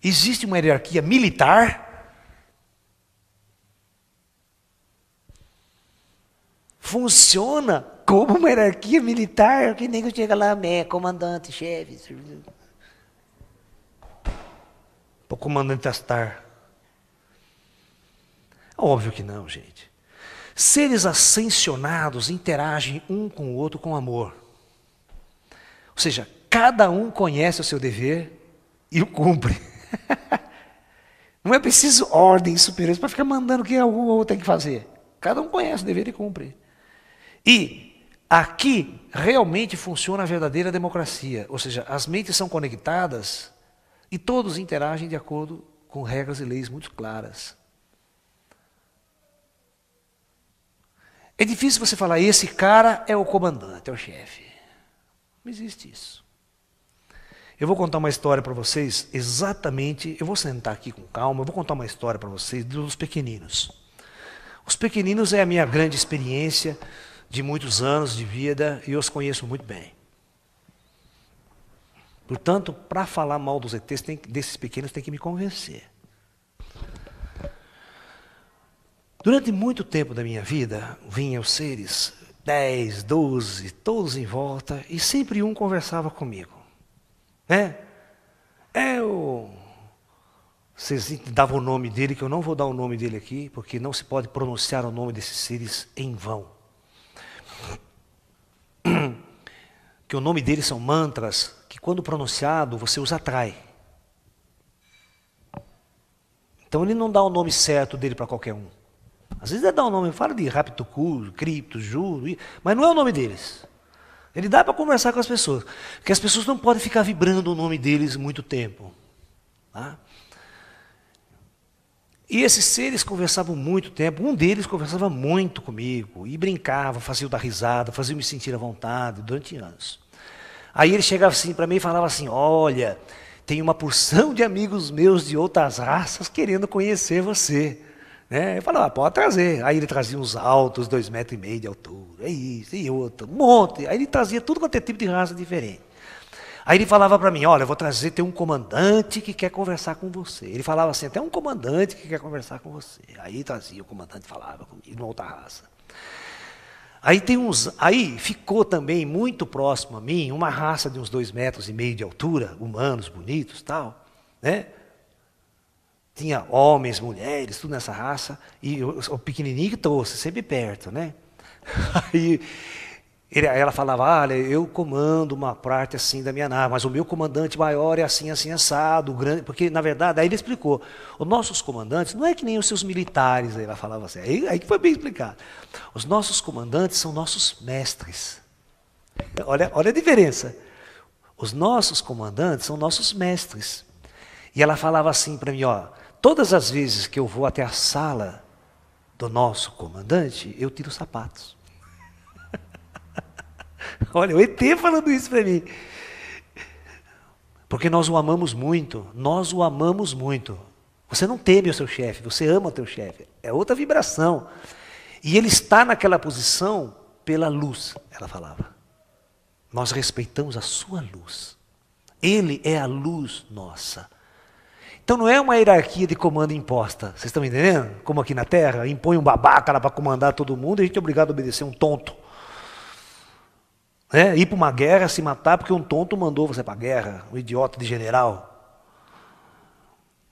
Speaker 1: existe uma hierarquia militar? Funciona como uma hierarquia militar, que nem que chega lá, é comandante, chefe. O comandante Astar. Óbvio que não, gente. Seres ascensionados interagem um com o outro com amor. Ou seja, cada um conhece o seu dever e o cumpre. (laughs) Não é preciso ordem superiores para ficar mandando o que ou outro tem que fazer. Cada um conhece o dever e cumpre. E Aqui realmente funciona a verdadeira democracia, ou seja, as mentes são conectadas e todos interagem de acordo com regras e leis muito claras. É difícil você falar, esse cara é o comandante, é o chefe. Não existe isso. Eu vou contar uma história para vocês, exatamente. Eu vou sentar aqui com calma, eu vou contar uma história para vocês dos pequeninos. Os pequeninos é a minha grande experiência de muitos anos de vida e eu os conheço muito bem. Portanto, para falar mal dos ETs, tem, desses pequenos, tem que me convencer. Durante muito tempo da minha vida, vinham seres, 10, 12, todos em volta, e sempre um conversava comigo. é Eu. É vocês davam o nome dele, que eu não vou dar o nome dele aqui, porque não se pode pronunciar o nome desses seres em vão. (clears throat) que o nome deles são mantras, que quando pronunciado você os atrai. Então ele não dá o nome certo dele para qualquer um. Às vezes ele dá o um nome, fala de rapto, cripto, juro, mas não é o nome deles. Ele dá para conversar com as pessoas, porque as pessoas não podem ficar vibrando o nome deles muito tempo. Tá? E esses seres conversavam muito tempo. Um deles conversava muito comigo e brincava, fazia eu dar risada, fazia me sentir à vontade durante anos. Aí ele chegava assim para mim e falava assim: Olha, tem uma porção de amigos meus de outras raças querendo conhecer você. Né? Eu falava, ah, pode trazer. Aí ele trazia uns altos, dois metros e meio de altura, é isso, e outro, um monte. Aí ele trazia tudo quanto é tipo de raça diferente. Aí ele falava para mim: Olha, eu vou trazer, tem um comandante que quer conversar com você. Ele falava assim: Tem um comandante que quer conversar com você. Aí trazia, o comandante falava comigo, numa outra raça. Aí tem uns, aí ficou também muito próximo a mim uma raça de uns dois metros e meio de altura, humanos, bonitos, tal, né? Tinha homens, mulheres, tudo nessa raça e o pequenininho que trouxe sempre perto, né? (laughs) Aí ele, ela falava, olha, eu comando uma parte assim da minha nave, mas o meu comandante maior é assim, assim, assado, grande, porque na verdade, aí ele explicou, os nossos comandantes não é que nem os seus militares, aí ela falava assim, aí, aí foi bem explicado. Os nossos comandantes são nossos mestres. Olha, olha a diferença. Os nossos comandantes são nossos mestres. E ela falava assim para mim, ó, todas as vezes que eu vou até a sala do nosso comandante, eu tiro os sapatos. (laughs) Olha, o ET falando isso para mim. Porque nós o amamos muito, nós o amamos muito. Você não teme o seu chefe, você ama o teu chefe. É outra vibração. E ele está naquela posição pela luz, ela falava. Nós respeitamos a sua luz. Ele é a luz nossa. Então não é uma hierarquia de comando imposta. Vocês estão entendendo? Como aqui na Terra, impõe um babaca lá para comandar todo mundo e a gente é obrigado a obedecer um tonto. Né? Ir para uma guerra, se matar porque um tonto mandou você para a guerra, um idiota de general.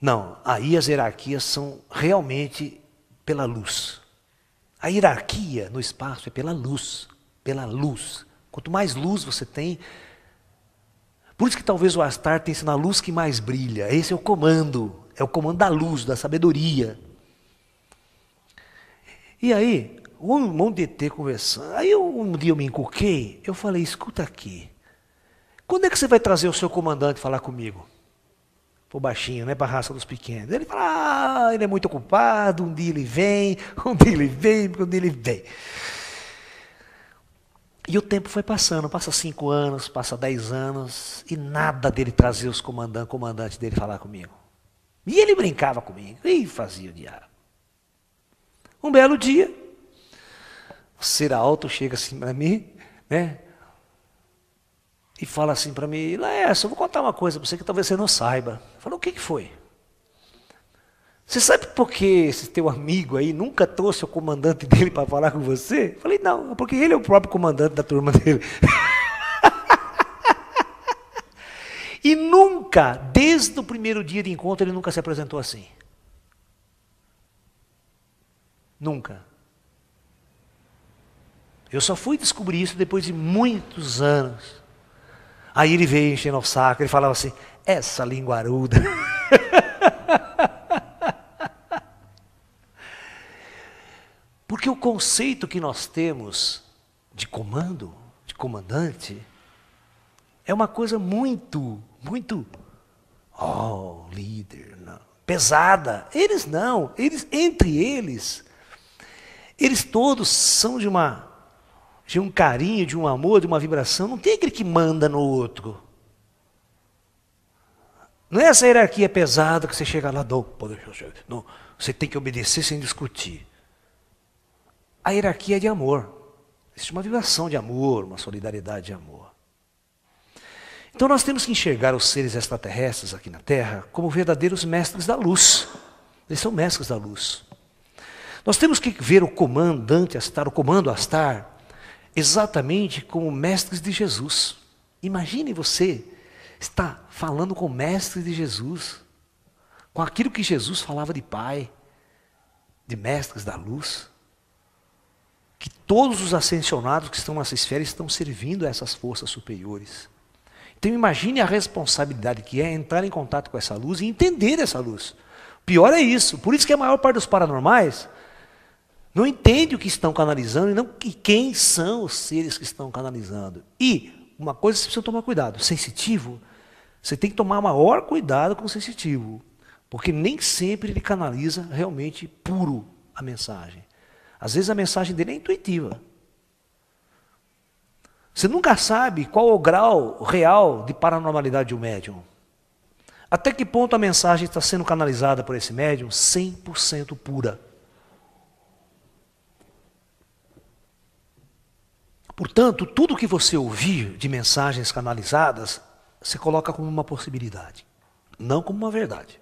Speaker 1: Não, aí as hierarquias são realmente pela luz. A hierarquia no espaço é pela luz, pela luz. Quanto mais luz você tem, por isso que talvez o Astar tenha sido a luz que mais brilha. Esse é o comando, é o comando da luz, da sabedoria. E aí, um monte de ET conversando. Aí eu, um dia eu me encuquei, eu falei, escuta aqui. Quando é que você vai trazer o seu comandante falar comigo? Pô, baixinho, né? Para a raça dos pequenos. Ele fala, ah, ele é muito ocupado, um dia ele vem, (laughs) um dia ele vem, um dia ele vem. E o tempo foi passando, passa cinco anos, passa dez anos, e nada dele trazer os comandantes, comandante dele falar comigo. E ele brincava comigo, e fazia o diabo. Um belo dia, o ser alto chega assim para mim, né? E fala assim para mim, Laércio, eu vou contar uma coisa para você que talvez você não saiba. Eu o que, que foi? Você sabe por que esse teu amigo aí nunca trouxe o comandante (laughs) dele para falar com você? Eu falei, não, porque ele é o próprio comandante da turma (laughs) dele. e nunca, desde o primeiro dia de encontro, ele nunca se apresentou assim. Nunca. Eu só fui descobrir isso depois de muitos anos. Aí ele veio enchendo o saco, ele falava assim: essa linguaruda. (laughs) Porque o conceito que nós temos de comando, de comandante, é uma coisa muito, muito, oh, líder, pesada. Eles não, eles entre eles, eles todos são de uma de um carinho, de um amor, de uma vibração. Não tem aquele que manda no outro. Não é essa hierarquia pesada que você chega lá, não, você tem que obedecer sem discutir. A hierarquia é de amor. Existe uma vibração de amor, uma solidariedade de amor. Então nós temos que enxergar os seres extraterrestres aqui na Terra como verdadeiros mestres da luz. Eles são mestres da luz. Nós temos que ver o comandante Astar, o comando Astar, exatamente como mestres de Jesus. Imagine você estar falando com o mestre de Jesus, com aquilo que Jesus falava de Pai, de mestres da luz, que todos os ascensionados que estão nessa esfera estão servindo a essas forças superiores. Então imagine a responsabilidade que é entrar em contato com essa luz e entender essa luz. Pior é isso. Por isso que a maior parte dos paranormais não entende o que estão canalizando e, não, e quem são os seres que estão canalizando. E uma coisa você precisa tomar cuidado: sensitivo, você tem que tomar maior cuidado com o sensitivo. Porque nem sempre ele canaliza realmente puro a mensagem. Às vezes a mensagem dele é intuitiva. Você nunca sabe qual o grau real de paranormalidade de um médium. Até que ponto a mensagem está sendo canalizada por esse médium 100% pura. Portanto, tudo que você ouvir de mensagens canalizadas, você coloca como uma possibilidade, não como uma verdade.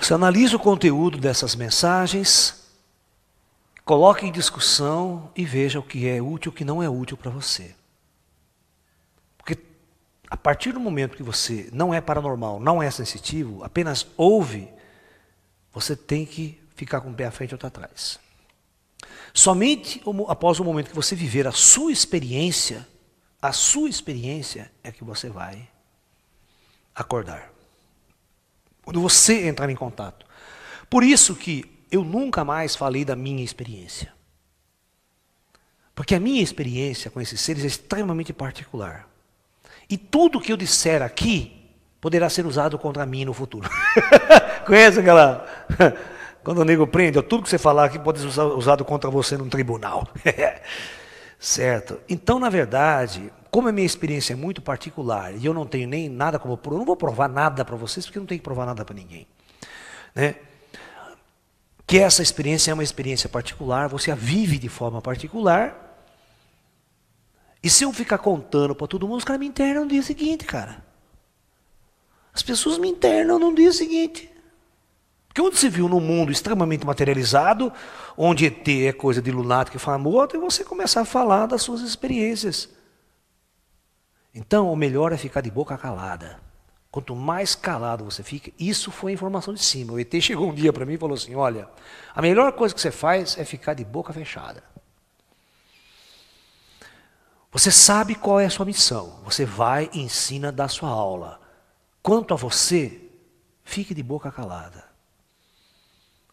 Speaker 1: Você analisa o conteúdo dessas mensagens, coloque em discussão e veja o que é útil e o que não é útil para você. Porque a partir do momento que você não é paranormal, não é sensitivo, apenas ouve, você tem que ficar com o pé à frente ou atrás. Somente após o momento que você viver a sua experiência, a sua experiência é que você vai acordar. Quando você entrar em contato. Por isso que eu nunca mais falei da minha experiência. Porque a minha experiência com esses seres é extremamente particular. E tudo que eu disser aqui poderá ser usado contra mim no futuro. (laughs) Conhece aquela quando o nego prende, tudo que você falar aqui pode ser usado contra você num tribunal. (laughs) certo? Então, na verdade, como a minha experiência é muito particular e eu não tenho nem nada como provar, eu não vou provar nada para vocês porque eu não tenho que provar nada para ninguém. Né? Que essa experiência é uma experiência particular, você a vive de forma particular. E se eu ficar contando para todo mundo, os caras me internam no dia seguinte, cara. As pessoas me internam no dia seguinte. Porque onde se viu num mundo extremamente materializado, onde ET é coisa de lunático e famoso, e é você começar a falar das suas experiências. Então, o melhor é ficar de boca calada. Quanto mais calado você fica, isso foi a informação de cima. O ET (laughs) chegou um dia para mim e falou assim: Olha, a melhor coisa que você faz é ficar de boca fechada. Você sabe qual é a sua missão. Você vai e ensina da sua aula. Quanto a você, fique de boca calada.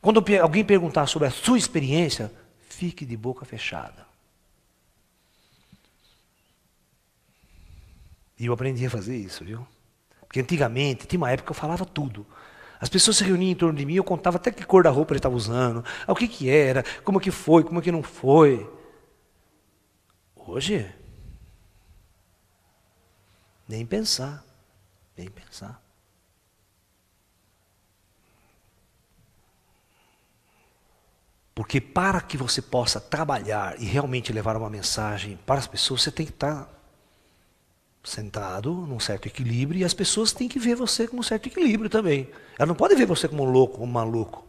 Speaker 1: Quando alguém perguntar sobre a sua experiência, fique de boca fechada. E eu aprendi a fazer isso, viu? Porque antigamente, tinha uma época que eu falava tudo. As pessoas se reuniam em torno de mim, eu contava até que cor da roupa ele estava usando, ah, o que, que era, como que foi, como que não foi. Hoje, nem pensar, nem pensar. Porque para que você possa trabalhar e realmente levar uma mensagem para as pessoas, você tem que estar sentado num certo equilíbrio e as pessoas têm que ver você com um certo equilíbrio também. Elas não podem ver você como um louco, como um maluco.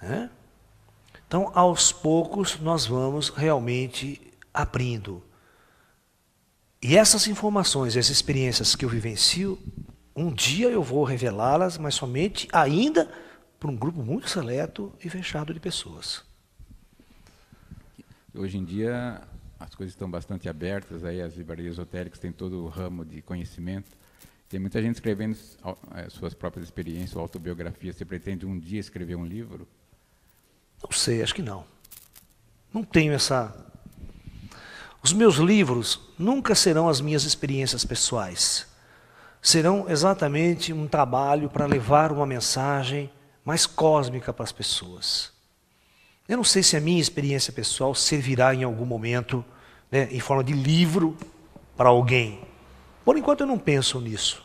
Speaker 1: Né? Então, aos poucos, nós vamos realmente abrindo. E essas informações, essas experiências que eu vivencio, um dia eu vou revelá-las, mas somente ainda por um grupo muito seleto e fechado de pessoas.
Speaker 2: Hoje em dia as coisas estão bastante abertas aí, as livrarias esotéricas têm todo o ramo de conhecimento. Tem muita gente escrevendo é, suas próprias experiências ou autobiografia. Você pretende um dia escrever um livro? Não sei, acho que não.
Speaker 1: Não tenho essa. Os meus livros nunca serão as minhas experiências pessoais. Serão exatamente um trabalho para levar uma mensagem mais cósmica para as pessoas. Eu não sei se a minha experiência pessoal servirá em algum momento, né, em forma de livro, para alguém. Por enquanto eu não penso nisso.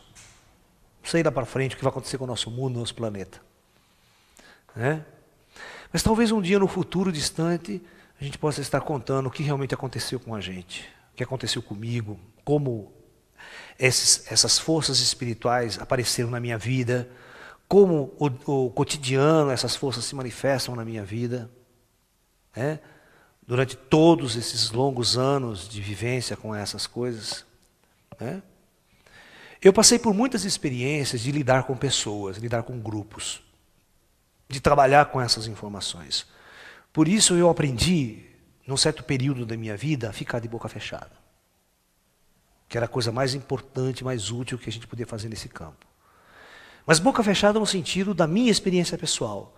Speaker 1: Não sei lá para frente o que vai acontecer com o nosso mundo, nosso planeta. Né? Mas talvez um dia no futuro distante a gente possa estar contando o que realmente aconteceu com a gente, o que aconteceu comigo, como esses, essas forças espirituais apareceram na minha vida, como o, o cotidiano, essas forças se manifestam na minha vida. Né? Durante todos esses longos anos de vivência com essas coisas. Né? Eu passei por muitas experiências de lidar com pessoas, lidar com grupos, de trabalhar com essas informações. Por isso eu aprendi, num certo período da minha vida, a ficar de boca fechada. Que era a coisa mais importante, mais útil que a gente podia fazer nesse campo. Mas boca fechada no sentido da minha experiência pessoal.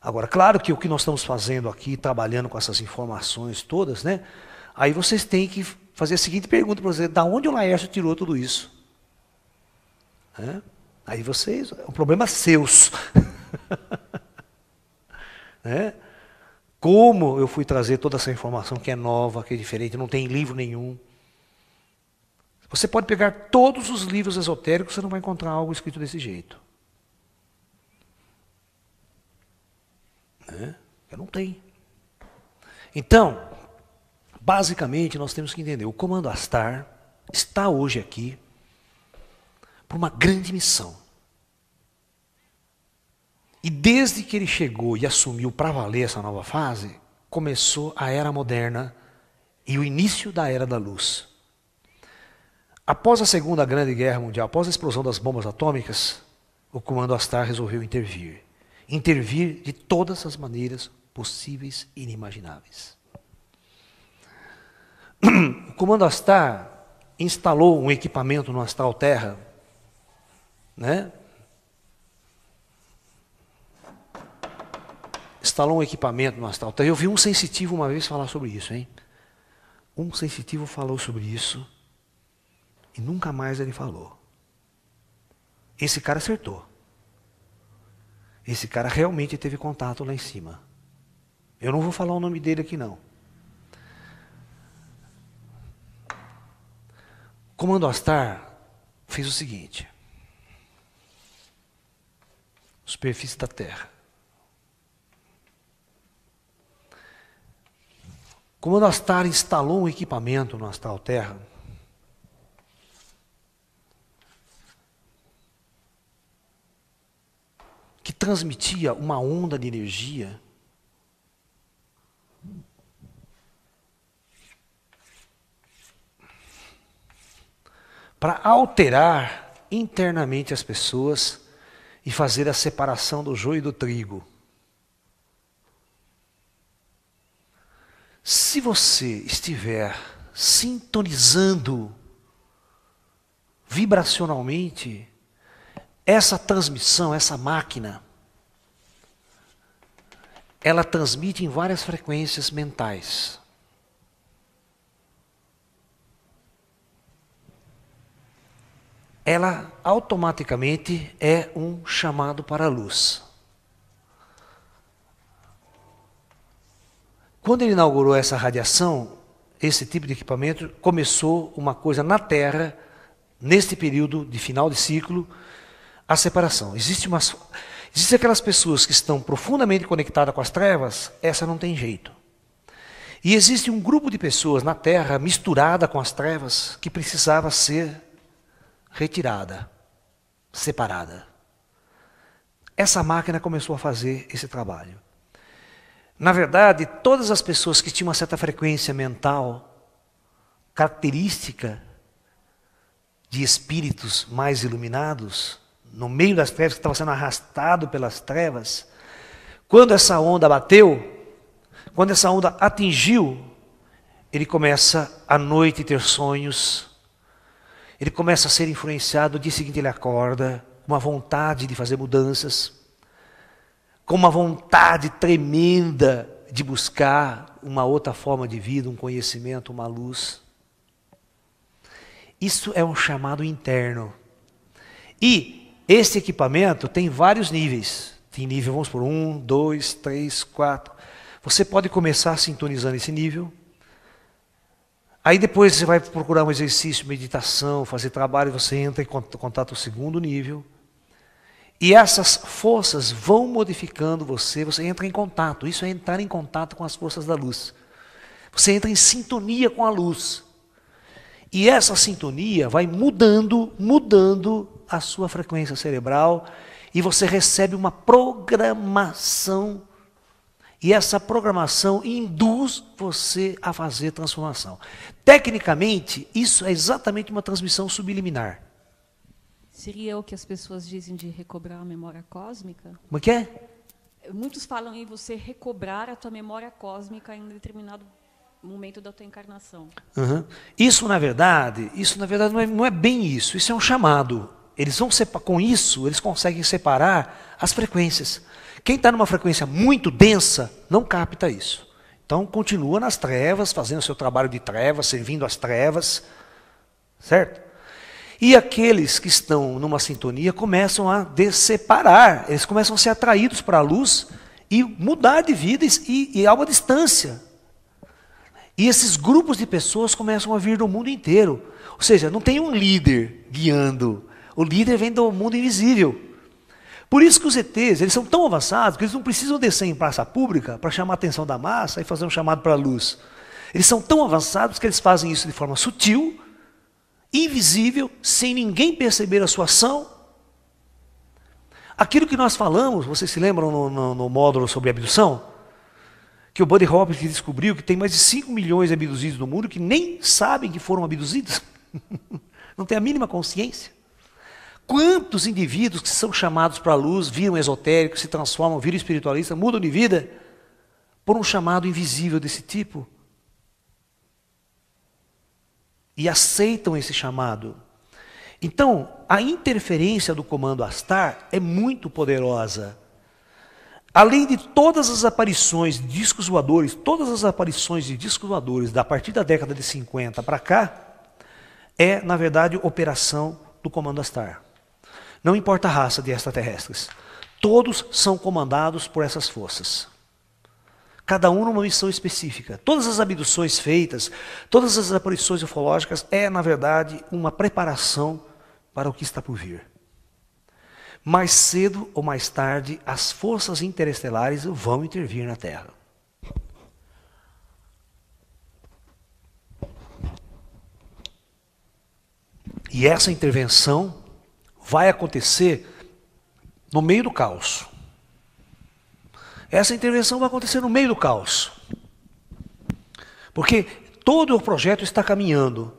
Speaker 1: Agora, claro que o que nós estamos fazendo aqui, trabalhando com essas informações todas, né? Aí vocês têm que fazer a seguinte pergunta para vocês: da onde o Laércio tirou tudo isso? É? Aí vocês, o é problema é seus. (laughs) Né? Como eu fui trazer toda essa informação que é nova, que é diferente, não tem livro nenhum. Você pode pegar todos os livros esotéricos, você não vai encontrar algo escrito desse jeito. Né? Eu não tenho. Então, basicamente, nós temos que entender: o Comando Astar está hoje aqui por uma grande missão. E desde que ele chegou e assumiu para valer essa nova fase, começou a era moderna e o início da era da luz. Após a Segunda Grande Guerra Mundial, após a explosão das bombas atômicas, o Comando Astar resolveu intervir. Intervir de todas as maneiras possíveis e inimagináveis. O Comando Astar instalou um equipamento no astral Terra, né? Instalou um equipamento no astral Terra. Eu vi um sensitivo uma vez falar sobre isso, hein? Um sensitivo falou sobre isso e nunca mais ele falou. Esse cara acertou. Esse cara realmente teve contato lá em cima. Eu não vou falar o nome dele aqui não. Comando Astar fez o seguinte: superfície da Terra. Comando Astar instalou um equipamento no Astral Terra que transmitia uma onda de energia. Para alterar internamente as pessoas e fazer a separação do joio e do trigo. Se você estiver sintonizando vibracionalmente essa transmissão, essa máquina, ela transmite em várias frequências mentais. Ela automaticamente é um chamado para a luz. Quando ele inaugurou essa radiação, esse tipo de equipamento, começou uma coisa na Terra, neste período de final de ciclo, a separação. Existe umas, existem aquelas pessoas que estão profundamente conectadas com as trevas, essa não tem jeito. E existe um grupo de pessoas na terra misturada com as trevas que precisava ser retirada, separada. Essa máquina começou a fazer esse trabalho. Na verdade, todas as pessoas que tinham uma certa frequência mental, característica de espíritos mais iluminados, no meio das trevas, que estava sendo arrastado pelas trevas, quando essa onda bateu, quando essa onda atingiu, ele começa à noite ter sonhos, ele começa a ser influenciado, no dia seguinte ele acorda, com uma vontade de fazer mudanças, com uma vontade tremenda de buscar uma outra forma de vida, um conhecimento, uma luz. Isso é um chamado interno. E este equipamento tem vários níveis. Tem nível, vamos por um, dois, três, quatro. Você pode começar sintonizando esse nível. Aí depois você vai procurar um exercício, meditação, fazer trabalho, você entra em contato o segundo nível. E essas forças vão modificando você, você entra em contato. Isso é entrar em contato com as forças da luz. Você entra em sintonia com a luz. E essa sintonia vai mudando, mudando a sua frequência cerebral e você recebe uma programação. E essa programação induz você a fazer transformação. Tecnicamente, isso é exatamente uma transmissão subliminar.
Speaker 3: Seria o que as pessoas dizem de recobrar a memória cósmica? Como é que é? Muitos falam em você recobrar a tua memória cósmica em um determinado momento da tua encarnação.
Speaker 1: Uhum. Isso, na verdade, isso na verdade não é, não é bem isso. Isso é um chamado. Eles vão com isso, eles conseguem separar as frequências. Quem está numa frequência muito densa não capta isso. Então continua nas trevas, fazendo seu trabalho de trevas, servindo às trevas, certo? E aqueles que estão numa sintonia começam a desseparar. eles começam a ser atraídos para a luz e mudar de vida e, e, e a uma distância. E esses grupos de pessoas começam a vir do mundo inteiro. Ou seja, não tem um líder guiando. O líder vem do mundo invisível. Por isso que os ETs, eles são tão avançados que eles não precisam descer em praça pública para chamar a atenção da massa e fazer um chamado para a luz. Eles são tão avançados que eles fazem isso de forma sutil, invisível, sem ninguém perceber a sua ação. Aquilo que nós falamos, vocês se lembram no, no, no módulo sobre abdução? que o Buddy Hopkins descobriu que tem mais de 5 milhões de abduzidos no mundo que nem sabem que foram abduzidos. (laughs) Não tem a mínima consciência. Quantos indivíduos que são chamados para a luz, viram esotérico, se transformam, viram espiritualista, mudam de vida, por um chamado invisível desse tipo? E aceitam esse chamado. Então, a interferência do comando Astar é muito poderosa. Além de todas as aparições de discos voadores, todas as aparições de discos voadores da partir da década de 50 para cá, é, na verdade, operação do Comando Astar. Não importa a raça de extraterrestres, todos são comandados por essas forças. Cada um numa missão específica. Todas as abduções feitas, todas as aparições ufológicas, é, na verdade, uma preparação para o que está por vir mais cedo ou mais tarde, as forças interestelares vão intervir na Terra. E essa intervenção vai acontecer no meio do caos. Essa intervenção vai acontecer no meio do caos. Porque todo o projeto está caminhando.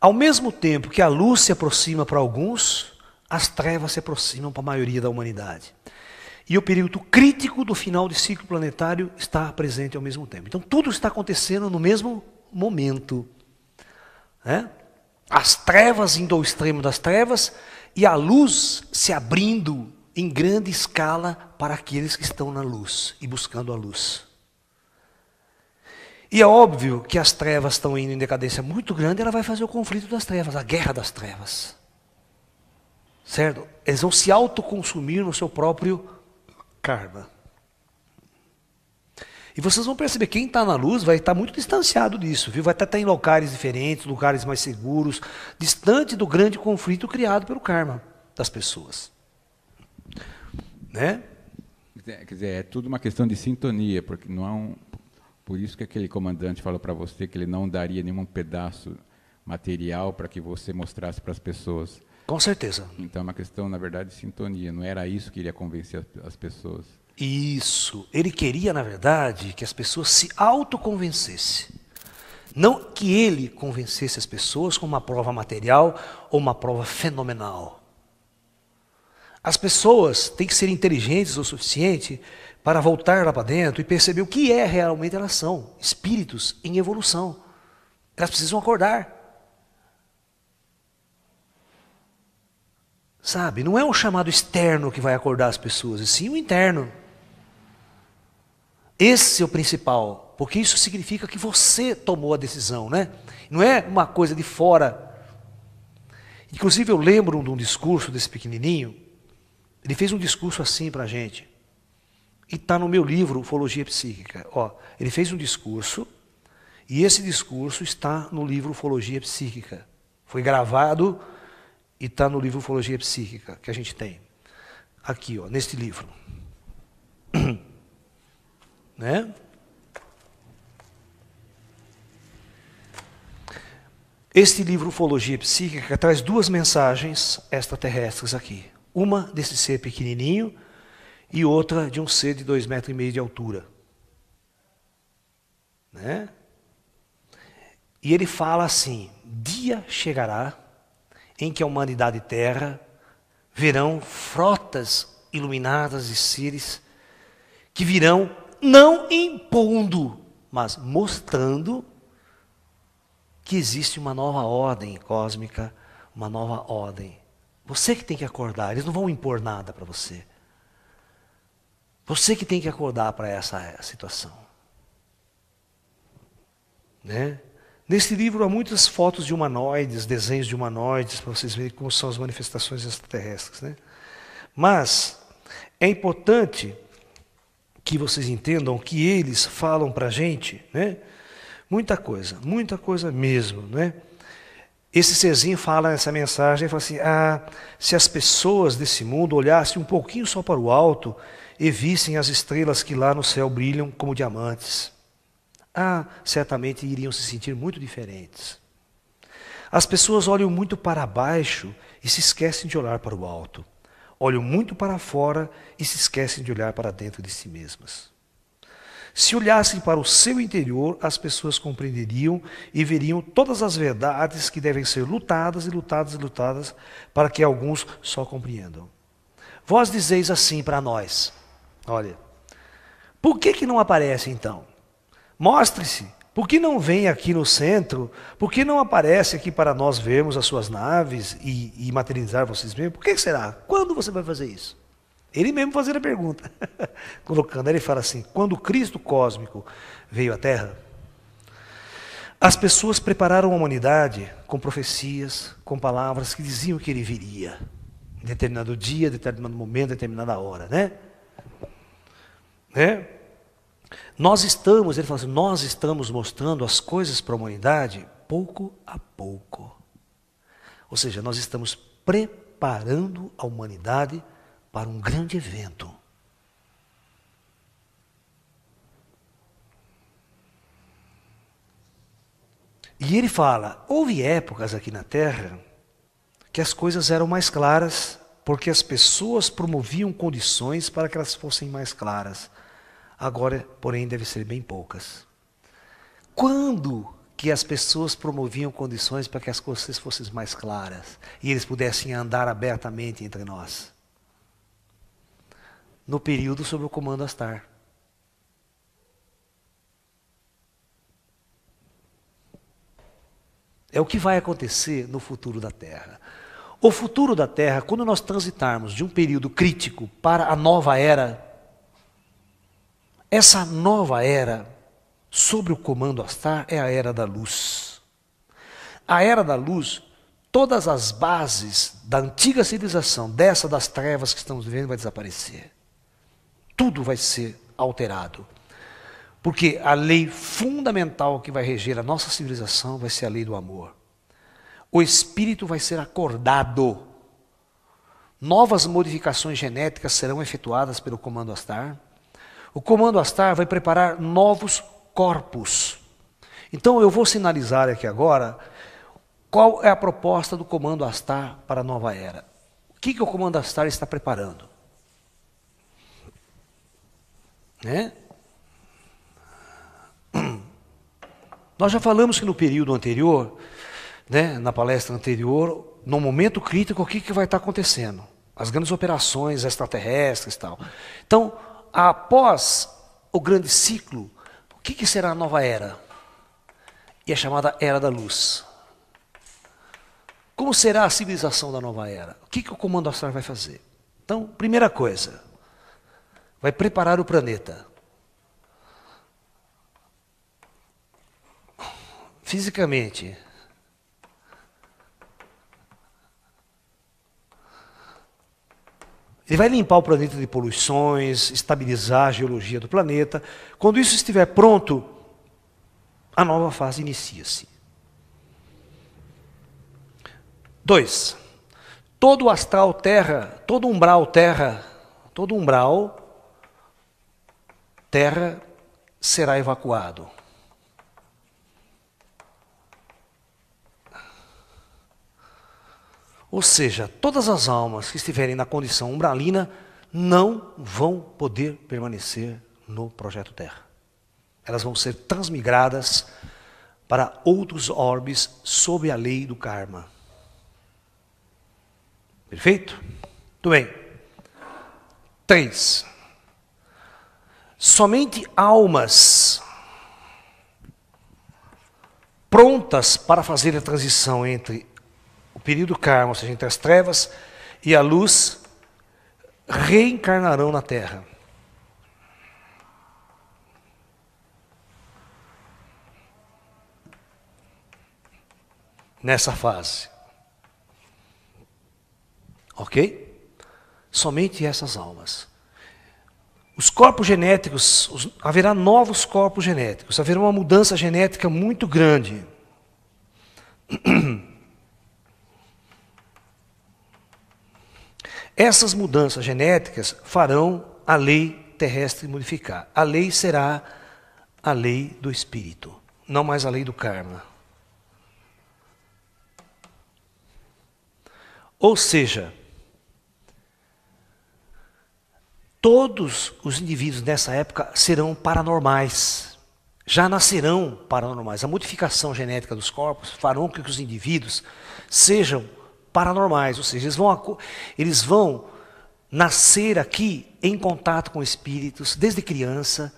Speaker 1: Ao mesmo tempo que a luz se aproxima para alguns, as trevas se aproximam para a maioria da humanidade. E o período crítico do final de ciclo planetário está presente ao mesmo tempo. Então tudo está acontecendo no mesmo momento. Né? As trevas indo ao extremo das trevas e a luz se abrindo em grande escala para aqueles que estão na luz e buscando a luz. E é óbvio que as trevas estão indo em decadência muito grande, ela vai fazer o conflito das trevas, a guerra das trevas. Certo? Eles vão se autoconsumir no seu próprio karma. E vocês vão perceber, quem está na luz vai estar tá muito distanciado disso, viu? Vai estar, tá, estar tá em locais diferentes, lugares mais seguros, distante do grande conflito criado pelo karma das pessoas.
Speaker 2: Né? Quer dizer, é tudo uma questão de sintonia, porque não há é um. Por isso que aquele comandante falou para você que ele não daria nenhum pedaço material para que você mostrasse para as pessoas. Com certeza. Então é uma questão, na verdade, de sintonia. Não era isso que
Speaker 1: iria convencer as pessoas. Isso. Ele queria, na verdade, que as pessoas se autoconvencessem. Não que ele convencesse as pessoas com uma prova material ou uma prova fenomenal. As pessoas têm que ser inteligentes o suficiente para voltar lá para dentro e perceber o que é realmente elas são espíritos em evolução. Elas precisam acordar. Sabe, não é o chamado externo que vai acordar as pessoas, e sim o interno. Esse é o principal, porque isso significa que você tomou a decisão, né? Não é uma coisa de fora. Inclusive eu lembro de um discurso desse pequenininho, ele fez um discurso assim para a gente, e está no meu livro Ufologia Psíquica. Ó, ele fez um discurso, e esse discurso está no livro Ufologia Psíquica. Foi gravado e está no livro Ufologia Psíquica, que a gente tem. Aqui, ó, neste livro. (clears throat) né? Este livro, Ufologia Psíquica, traz duas mensagens extraterrestres aqui. Uma desse ser pequenininho e outra de um ser de dois metros e meio de altura. Né? E ele fala assim: dia chegará em que a humanidade terra verão frotas iluminadas de seres que virão não impondo, mas mostrando que existe uma nova ordem cósmica, uma nova ordem. Você que tem que acordar, eles não vão impor nada para você. Você que tem que acordar para essa situação. Né? Nesse livro há muitas fotos de humanoides, desenhos de humanoides, para vocês verem como são as manifestações extraterrestres. Né? Mas é importante que vocês entendam que eles falam para a gente né? muita coisa, muita coisa mesmo. Né? Esse serzinho fala nessa mensagem, fala assim, ah, se as pessoas desse mundo olhassem um pouquinho só para o alto e vissem as estrelas que lá no céu brilham como diamantes ah, certamente iriam se sentir muito diferentes. As pessoas olham muito para baixo e se esquecem de olhar para o alto. Olham muito para fora e se esquecem de olhar para dentro de si mesmas. Se olhassem para o seu interior, as pessoas compreenderiam e veriam todas as verdades que devem ser lutadas e lutadas e lutadas para que alguns só compreendam. Vós dizeis assim para nós: olha, por que, que não aparece então? Mostre-se. Por que não vem aqui no centro? Por que não aparece aqui para nós vermos as suas naves e, e materializar vocês mesmos? Por que será? Quando você vai fazer isso? Ele mesmo fazendo a pergunta. (laughs) Colocando, ele fala assim: quando o Cristo cósmico veio à Terra, as pessoas prepararam a humanidade com profecias, com palavras que diziam que ele viria. Em determinado dia, determinado momento, determinada hora, né? Né? Nós estamos, ele fala assim, nós estamos mostrando as coisas para a humanidade pouco a pouco. Ou seja, nós estamos preparando a humanidade para um grande evento. E ele fala: houve épocas aqui na Terra que as coisas eram mais claras, porque as pessoas promoviam condições para que elas fossem mais claras agora, porém, deve ser bem poucas. Quando que as pessoas promoviam condições para que as coisas fossem mais claras e eles pudessem andar abertamente entre nós? No período sob o comando Astar. É o que vai acontecer no futuro da Terra. O futuro da Terra, quando nós transitarmos de um período crítico para a nova era essa nova era, sobre o comando Astar, é a era da luz. A era da luz, todas as bases da antiga civilização, dessa das trevas que estamos vivendo, vai desaparecer. Tudo vai ser alterado. Porque a lei fundamental que vai reger a nossa civilização vai ser a lei do amor. O espírito vai ser acordado. Novas modificações genéticas serão efetuadas pelo comando Astar o comando Astar vai preparar novos corpos. Então eu vou sinalizar aqui agora qual é a proposta do comando Astar para a nova era. O que, que o comando Astar está preparando? Né? (clears throat) Nós já falamos que no período anterior, né, na palestra anterior, no momento crítico, o que, que vai estar acontecendo? As grandes operações extraterrestres e tal. Então, após o grande ciclo, o que, que será a nova era? E a é chamada Era da Luz. Como será a civilização da nova era? O que, que o comando astral vai fazer? Então, primeira coisa, vai preparar o planeta. Fisicamente, Ele vai limpar o planeta de poluições, estabilizar a geologia do planeta. Quando isso estiver pronto, a nova fase inicia-se. Dois, todo astral terra, todo umbral terra, todo umbral terra será evacuado. Ou seja, todas as almas que estiverem na condição umbralina não vão poder permanecer no projeto Terra. Elas vão ser transmigradas para outros orbes sob a lei do karma. Perfeito? Muito bem. três Somente almas prontas para fazer a transição entre período karma, ou seja, entre as trevas e a luz, reencarnarão na Terra. Nessa fase. Ok? Somente essas almas. Os corpos genéticos, os, haverá novos corpos genéticos, haverá uma mudança genética muito grande. (clears throat) Essas mudanças genéticas farão a lei terrestre modificar. A lei será a lei do espírito, não mais a lei do karma. Ou seja, todos os indivíduos nessa época serão paranormais. Já nascerão paranormais. A modificação genética dos corpos farão com que os indivíduos sejam paranormais, ou seja, eles vão, eles vão nascer aqui em contato com espíritos desde criança,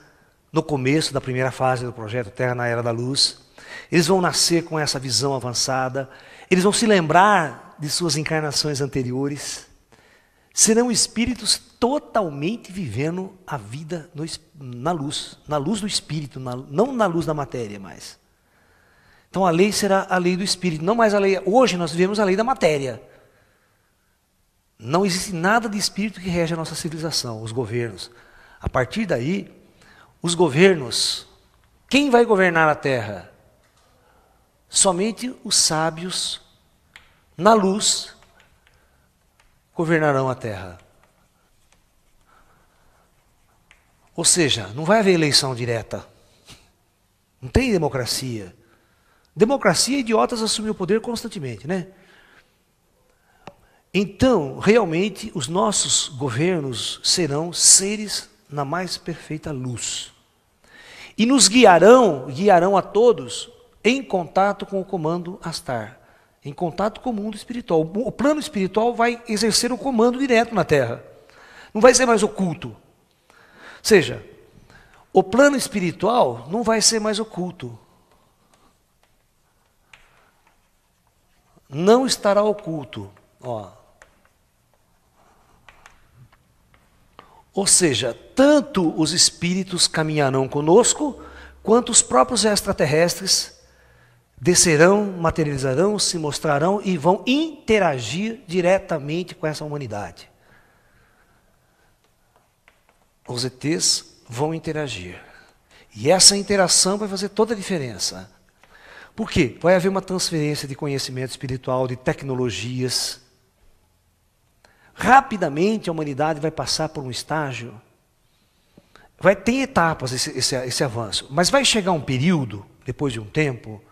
Speaker 1: no começo da primeira fase do projeto Terra na Era da Luz. Eles vão nascer com essa visão avançada, eles vão se lembrar de suas encarnações anteriores. Serão espíritos totalmente vivendo a vida no, na luz, na luz do espírito, na, não na luz da matéria mais. Então a lei será a lei do espírito, não mais a lei. Hoje nós vivemos a lei da matéria. Não existe nada de espírito que rege a nossa civilização, os governos. A partir daí, os governos, quem vai governar a terra? Somente os sábios, na luz, governarão a terra. Ou seja, não vai haver eleição direta. Não tem democracia. Democracia, idiotas assumiu o poder constantemente, né? Então, realmente, os nossos governos serão seres na mais perfeita luz. E nos guiarão, guiarão a todos, em contato com o comando Astar, em contato com o mundo espiritual. O plano espiritual vai exercer o comando direto na Terra. Não vai ser mais oculto. Ou seja, o plano espiritual não vai ser mais oculto. não estará oculto. Ó. Ou seja, tanto os espíritos caminharão conosco, quanto os próprios extraterrestres descerão, materializarão, se mostrarão e vão interagir diretamente com essa humanidade. Os ETs vão interagir. E essa interação vai fazer toda a diferença. Por quê? Vai haver uma transferência de conhecimento espiritual, de tecnologias. Rapidamente a humanidade vai passar por um estágio. Vai ter etapas esse, esse, esse avanço, mas vai chegar um período, depois de um tempo,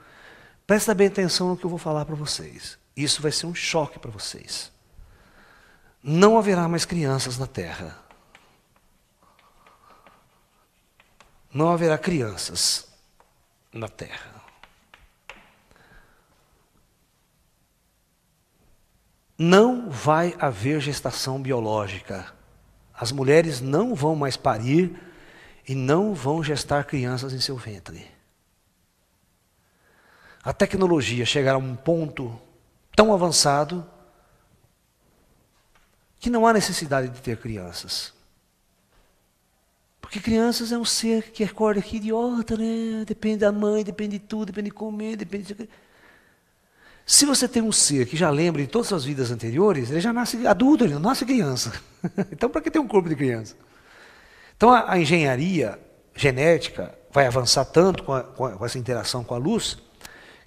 Speaker 1: presta bem atenção no que eu vou falar para vocês. Isso vai ser um choque para vocês. Não haverá mais crianças na Terra. Não haverá crianças na Terra. não vai haver gestação biológica. As mulheres não vão mais parir e não vão gestar crianças em seu ventre. A tecnologia chegará a um ponto tão avançado que não há necessidade de ter crianças. Porque crianças é um ser que acorda aqui idiota, né? Depende da mãe, depende de tudo, depende de comer, depende de... Se você tem um ser que já lembra de todas as vidas anteriores, ele já nasce adulto, ele não nasce criança. (laughs) então, para que ter um corpo de criança? Então, a, a engenharia genética vai avançar tanto com, a, com, a, com, essa interação com a luz,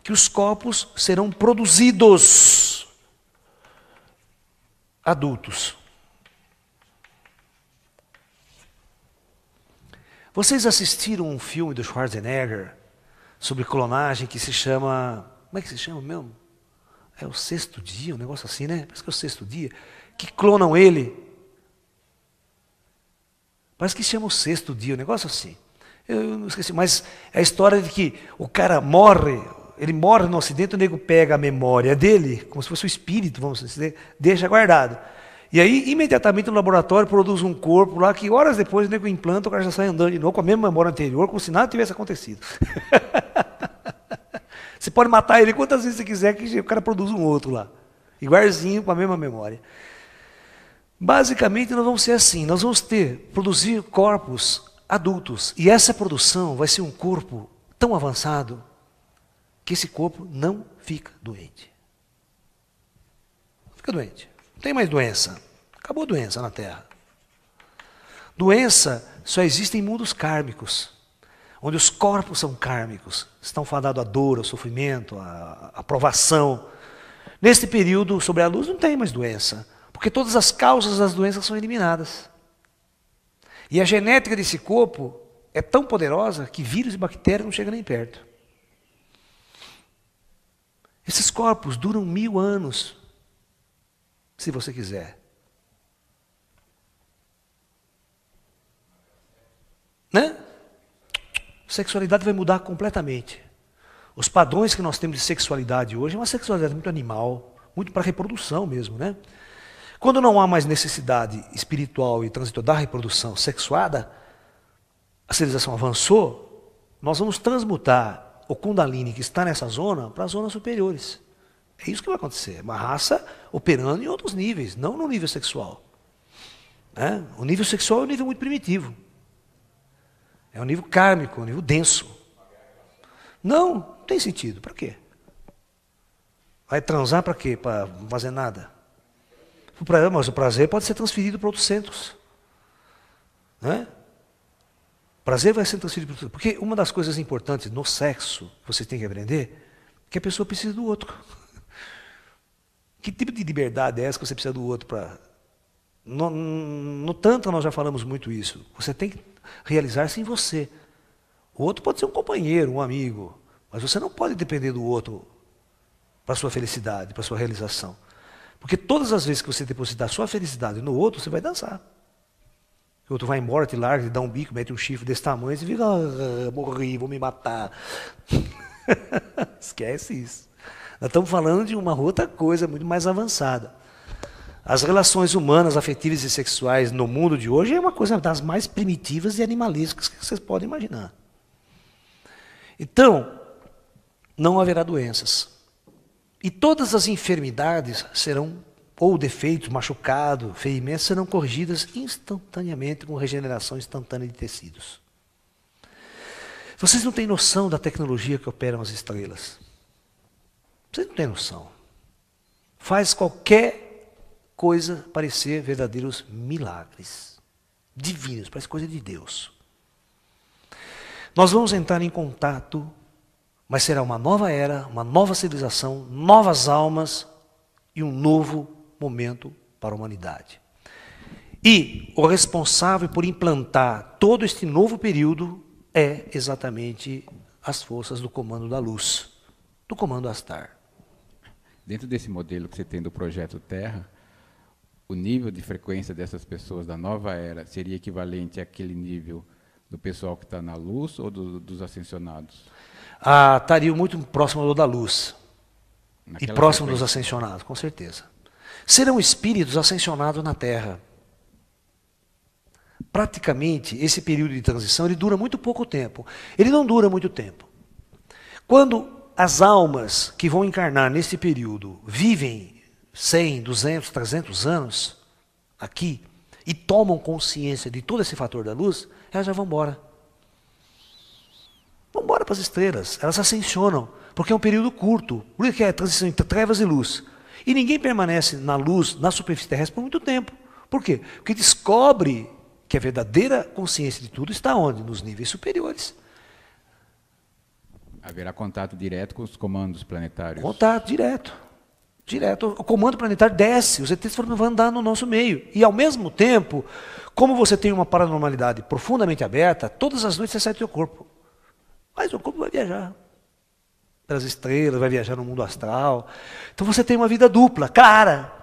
Speaker 1: que os corpos serão produzidos adultos. Vocês assistiram um filme do Schwarzenegger sobre clonagem que se chama. Como é que se chama mesmo? É o sexto dia, um negócio assim, né? Parece que é o sexto dia. Que clonam ele. Parece que chama o sexto dia, um negócio assim. Eu não esqueci, mas é a história de que o cara morre, ele morre no acidente, o nego pega a memória dele, como se fosse o espírito, vamos dizer, deixa guardado. E aí, imediatamente no laboratório, produz um corpo lá que horas depois o nego implanta, o cara já sai andando de novo com a mesma memória anterior, como se nada tivesse acontecido. (laughs) Você pode matar ele quantas vezes você quiser, que o cara produz um outro lá. Igualzinho, com a mesma memória. Basicamente, nós vamos ser assim: nós vamos ter, produzir corpos adultos. E essa produção vai ser um corpo tão avançado que esse corpo não fica doente. Não fica doente. Não tem mais doença. Acabou a doença na Terra. Doença só existe em mundos kármicos onde os corpos são kármicos, estão fadados à dor, ao sofrimento, à, à provação. Neste período, sobre a luz, não tem mais doença, porque todas as causas das doenças são eliminadas. E a genética desse corpo é tão poderosa que vírus e bactérias não chegam nem perto. Esses corpos duram mil anos, se você quiser. Né? sexualidade vai mudar completamente. Os padrões que nós temos de sexualidade hoje é uma sexualidade muito animal, muito para reprodução mesmo, né? Quando não há mais necessidade espiritual e transitória da reprodução sexuada, a civilização avançou, nós vamos transmutar o Kundalini que está nessa zona para as zonas superiores. É isso que vai acontecer. É uma raça operando em outros níveis, não no nível sexual. Né? O nível sexual é um nível muito primitivo. É um nível kármico, é um nível denso. Não, não tem sentido. Para quê? Vai transar para quê? Para fazer nada. O prazer, mas o prazer pode ser transferido para outros centros. Né? Prazer vai ser transferido para outros Porque uma das coisas importantes no sexo, você tem que aprender, é que a pessoa precisa do outro. (laughs) Que tipo de liberdade é essa que você precisa do outro para. No, no tanto nós já falamos muito isso. Você tem que realizar-se em você. O outro pode ser um companheiro, um amigo, mas você não pode depender do outro para sua felicidade, para sua realização. Porque todas as vezes que você depositar sua felicidade no outro, você vai dançar. O outro vai embora, te larga, te dá um bico, mete um chifre desse tamanho, e fica, ah, morri, vou me matar. (laughs) Esquece isso. Nós estamos falando de uma outra coisa muito mais avançada. As relações humanas, afetivas e sexuais no mundo de hoje é uma coisa das mais primitivas e animalescas que vocês podem imaginar. Então, não haverá doenças. E todas as enfermidades serão, ou defeitos, machucado, ferimentos, serão corrigidas instantaneamente com regeneração instantânea de tecidos. Vocês não têm noção da tecnologia que operam as estrelas. Vocês não têm noção. Faz qualquer coisa parecer verdadeiros milagres divinos, parece coisa de Deus. Nós vamos entrar em contato, mas será uma nova era, uma nova civilização, novas almas e um novo momento para a humanidade. E o responsável por implantar todo este novo período é exatamente as forças do comando da luz, do comando Astar.
Speaker 2: Dentro desse modelo que você tem do projeto Terra, o nível de frequência dessas pessoas da nova era seria equivalente àquele nível do pessoal que está na luz ou do, dos ascensionados?
Speaker 1: Ah, estariam muito próximo do da luz. Naquela e próximo frequência. dos ascensionados, com certeza. Serão espíritos ascensionados na Terra. Praticamente, esse período de transição ele dura muito pouco tempo. Ele não dura muito tempo. Quando as almas que vão encarnar nesse período vivem 100, 200, 300 anos aqui e tomam consciência de todo esse fator da luz, elas já vão embora. Vão embora para as estrelas, elas ascensionam, porque é um período curto. Por isso que é a transição entre trevas e luz. E ninguém permanece na luz, na superfície terrestre, por muito tempo. Por quê? Porque descobre que a verdadeira consciência de tudo está onde? Nos níveis superiores. Haverá contato direto com os comandos planetários. Contato direto. Direto, o comando planetário desce, os ETs vão andar no nosso meio. E ao mesmo tempo, como você tem uma paranormalidade profundamente aberta, todas as noites você sai do seu corpo. Mas o corpo vai viajar pelas estrelas, vai viajar no mundo astral. Então você tem uma vida dupla, clara.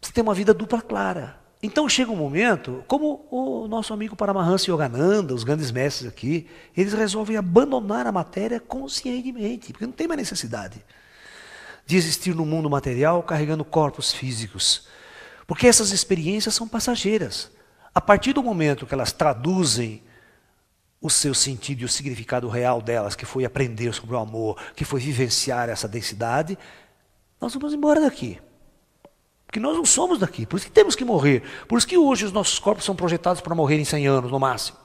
Speaker 1: Você tem uma vida dupla clara. Então chega um momento, como o nosso amigo Paramahansa Yogananda, os grandes mestres aqui, eles resolvem abandonar a matéria conscientemente, porque não tem mais necessidade de existir no mundo material carregando corpos físicos. Porque essas experiências são passageiras. A partir do momento que elas traduzem o seu sentido e o significado real delas, que foi aprender sobre o amor, que foi vivenciar essa densidade, nós vamos embora daqui. Porque nós não somos daqui, por isso que temos que morrer. Por isso que hoje os nossos corpos são projetados para morrer em 100 anos, no máximo.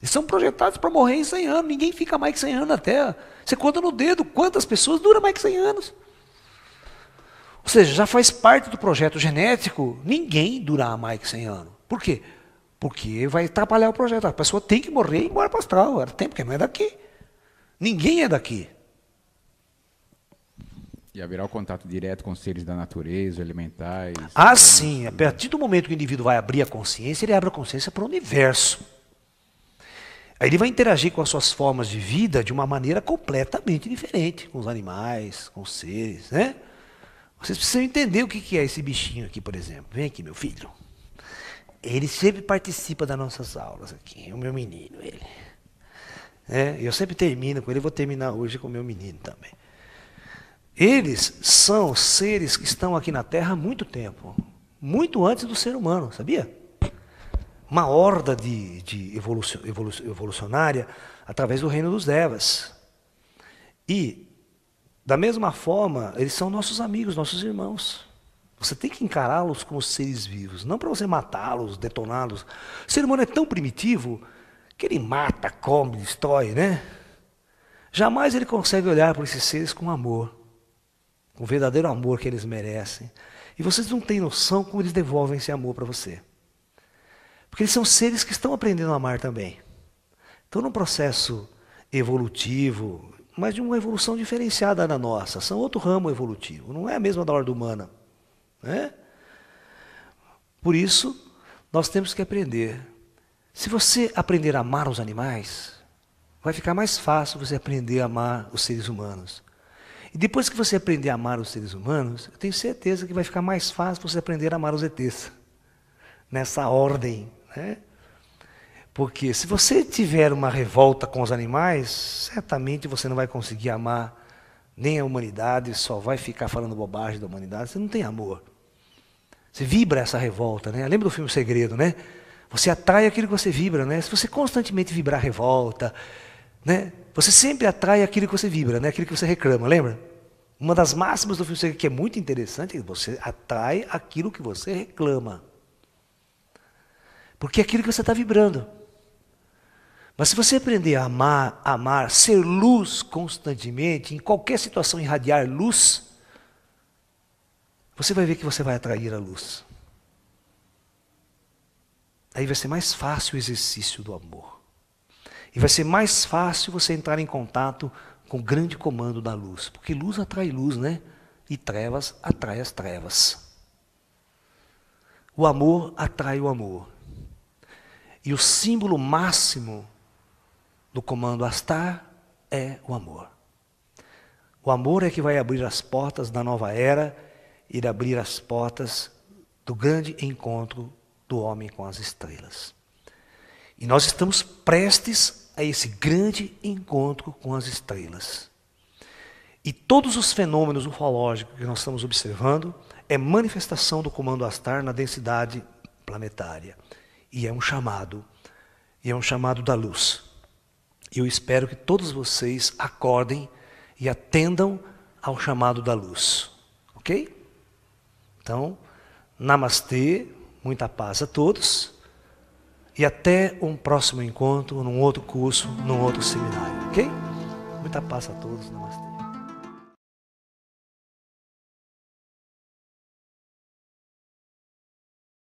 Speaker 1: Eles são projetados para morrer em 100 anos, ninguém fica mais que 100 anos na Terra. Você conta no dedo quantas pessoas duram mais que 100 anos. Ou seja, já faz parte do projeto genético ninguém durar mais que 100 anos. Por quê? Porque vai atrapalhar o projeto. A pessoa tem que morrer e ir para astral. Era tempo, porque não é daqui. Ninguém é daqui.
Speaker 2: E haverá o contato direto com seres da natureza, elementais.
Speaker 1: Ah, sim. A partir do momento que o indivíduo vai abrir a consciência, ele abre a consciência para o universo. Aí ele vai interagir com as suas formas de vida de uma maneira completamente diferente, com os animais, com os seres, né? Vocês precisam entender o que é esse bichinho aqui, por exemplo. Vem aqui, meu filho. Ele sempre participa das nossas aulas aqui. É o meu menino, ele. É, eu sempre termino com ele, vou terminar hoje com o meu menino também. Eles são seres que estão aqui na Terra há muito tempo. Muito antes do ser humano, sabia? Uma horda de, de evolucionária através do reino dos Devas. E da mesma forma, eles são nossos amigos, nossos irmãos. Você tem que encará-los como seres vivos, não para você matá-los, detoná-los. O ser humano é tão primitivo que ele mata, come, destrói, né? Jamais ele consegue olhar para esses seres com amor, com o verdadeiro amor que eles merecem. E vocês não têm noção como eles devolvem esse amor para você. Porque eles são seres que estão aprendendo a amar também. Estão num processo evolutivo, mas de uma evolução diferenciada da nossa. São outro ramo evolutivo, não é a mesma da ordem humana. Né? Por isso, nós temos que aprender. Se você aprender a amar os animais, vai ficar mais fácil você aprender a amar os seres humanos. E depois que você aprender a amar os seres humanos, eu tenho certeza que vai ficar mais fácil você aprender a amar os ETs. Nessa ordem, né? Porque se você tiver uma revolta com os animais, certamente você não vai conseguir amar nem a humanidade, só vai ficar falando bobagem da humanidade. Você não tem amor. Você vibra essa revolta, né? Lembra do filme Segredo, né? Você atrai aquilo que você vibra, né? Se você constantemente vibrar revolta, né? Você sempre atrai aquilo que você vibra, né? Aquilo que você reclama, lembra? Uma das máximas do filme Segredo que é muito interessante é que você atrai aquilo que você reclama. Porque é aquilo que você está vibrando. Mas se você aprender a amar, amar, ser luz constantemente, em qualquer situação irradiar luz, você vai ver que você vai atrair a luz. Aí vai ser mais fácil o exercício do amor. E vai ser mais fácil você entrar em contato com o grande comando da luz. Porque luz atrai luz, né? E trevas atrai as trevas. O amor atrai o amor. E o símbolo máximo do comando Astar é o amor. O amor é que vai abrir as portas da nova era e abrir as portas do grande encontro do homem com as estrelas. E nós estamos prestes a esse grande encontro com as estrelas. E todos os fenômenos ufológicos que nós estamos observando é manifestação do comando Astar na densidade planetária. E é um chamado, e é um chamado da luz eu espero que todos vocês acordem e atendam ao chamado da luz. Ok? Então, namastê, muita paz a todos. E até um próximo encontro, num outro curso, num outro seminário. Ok? Muita paz a todos. Namastê.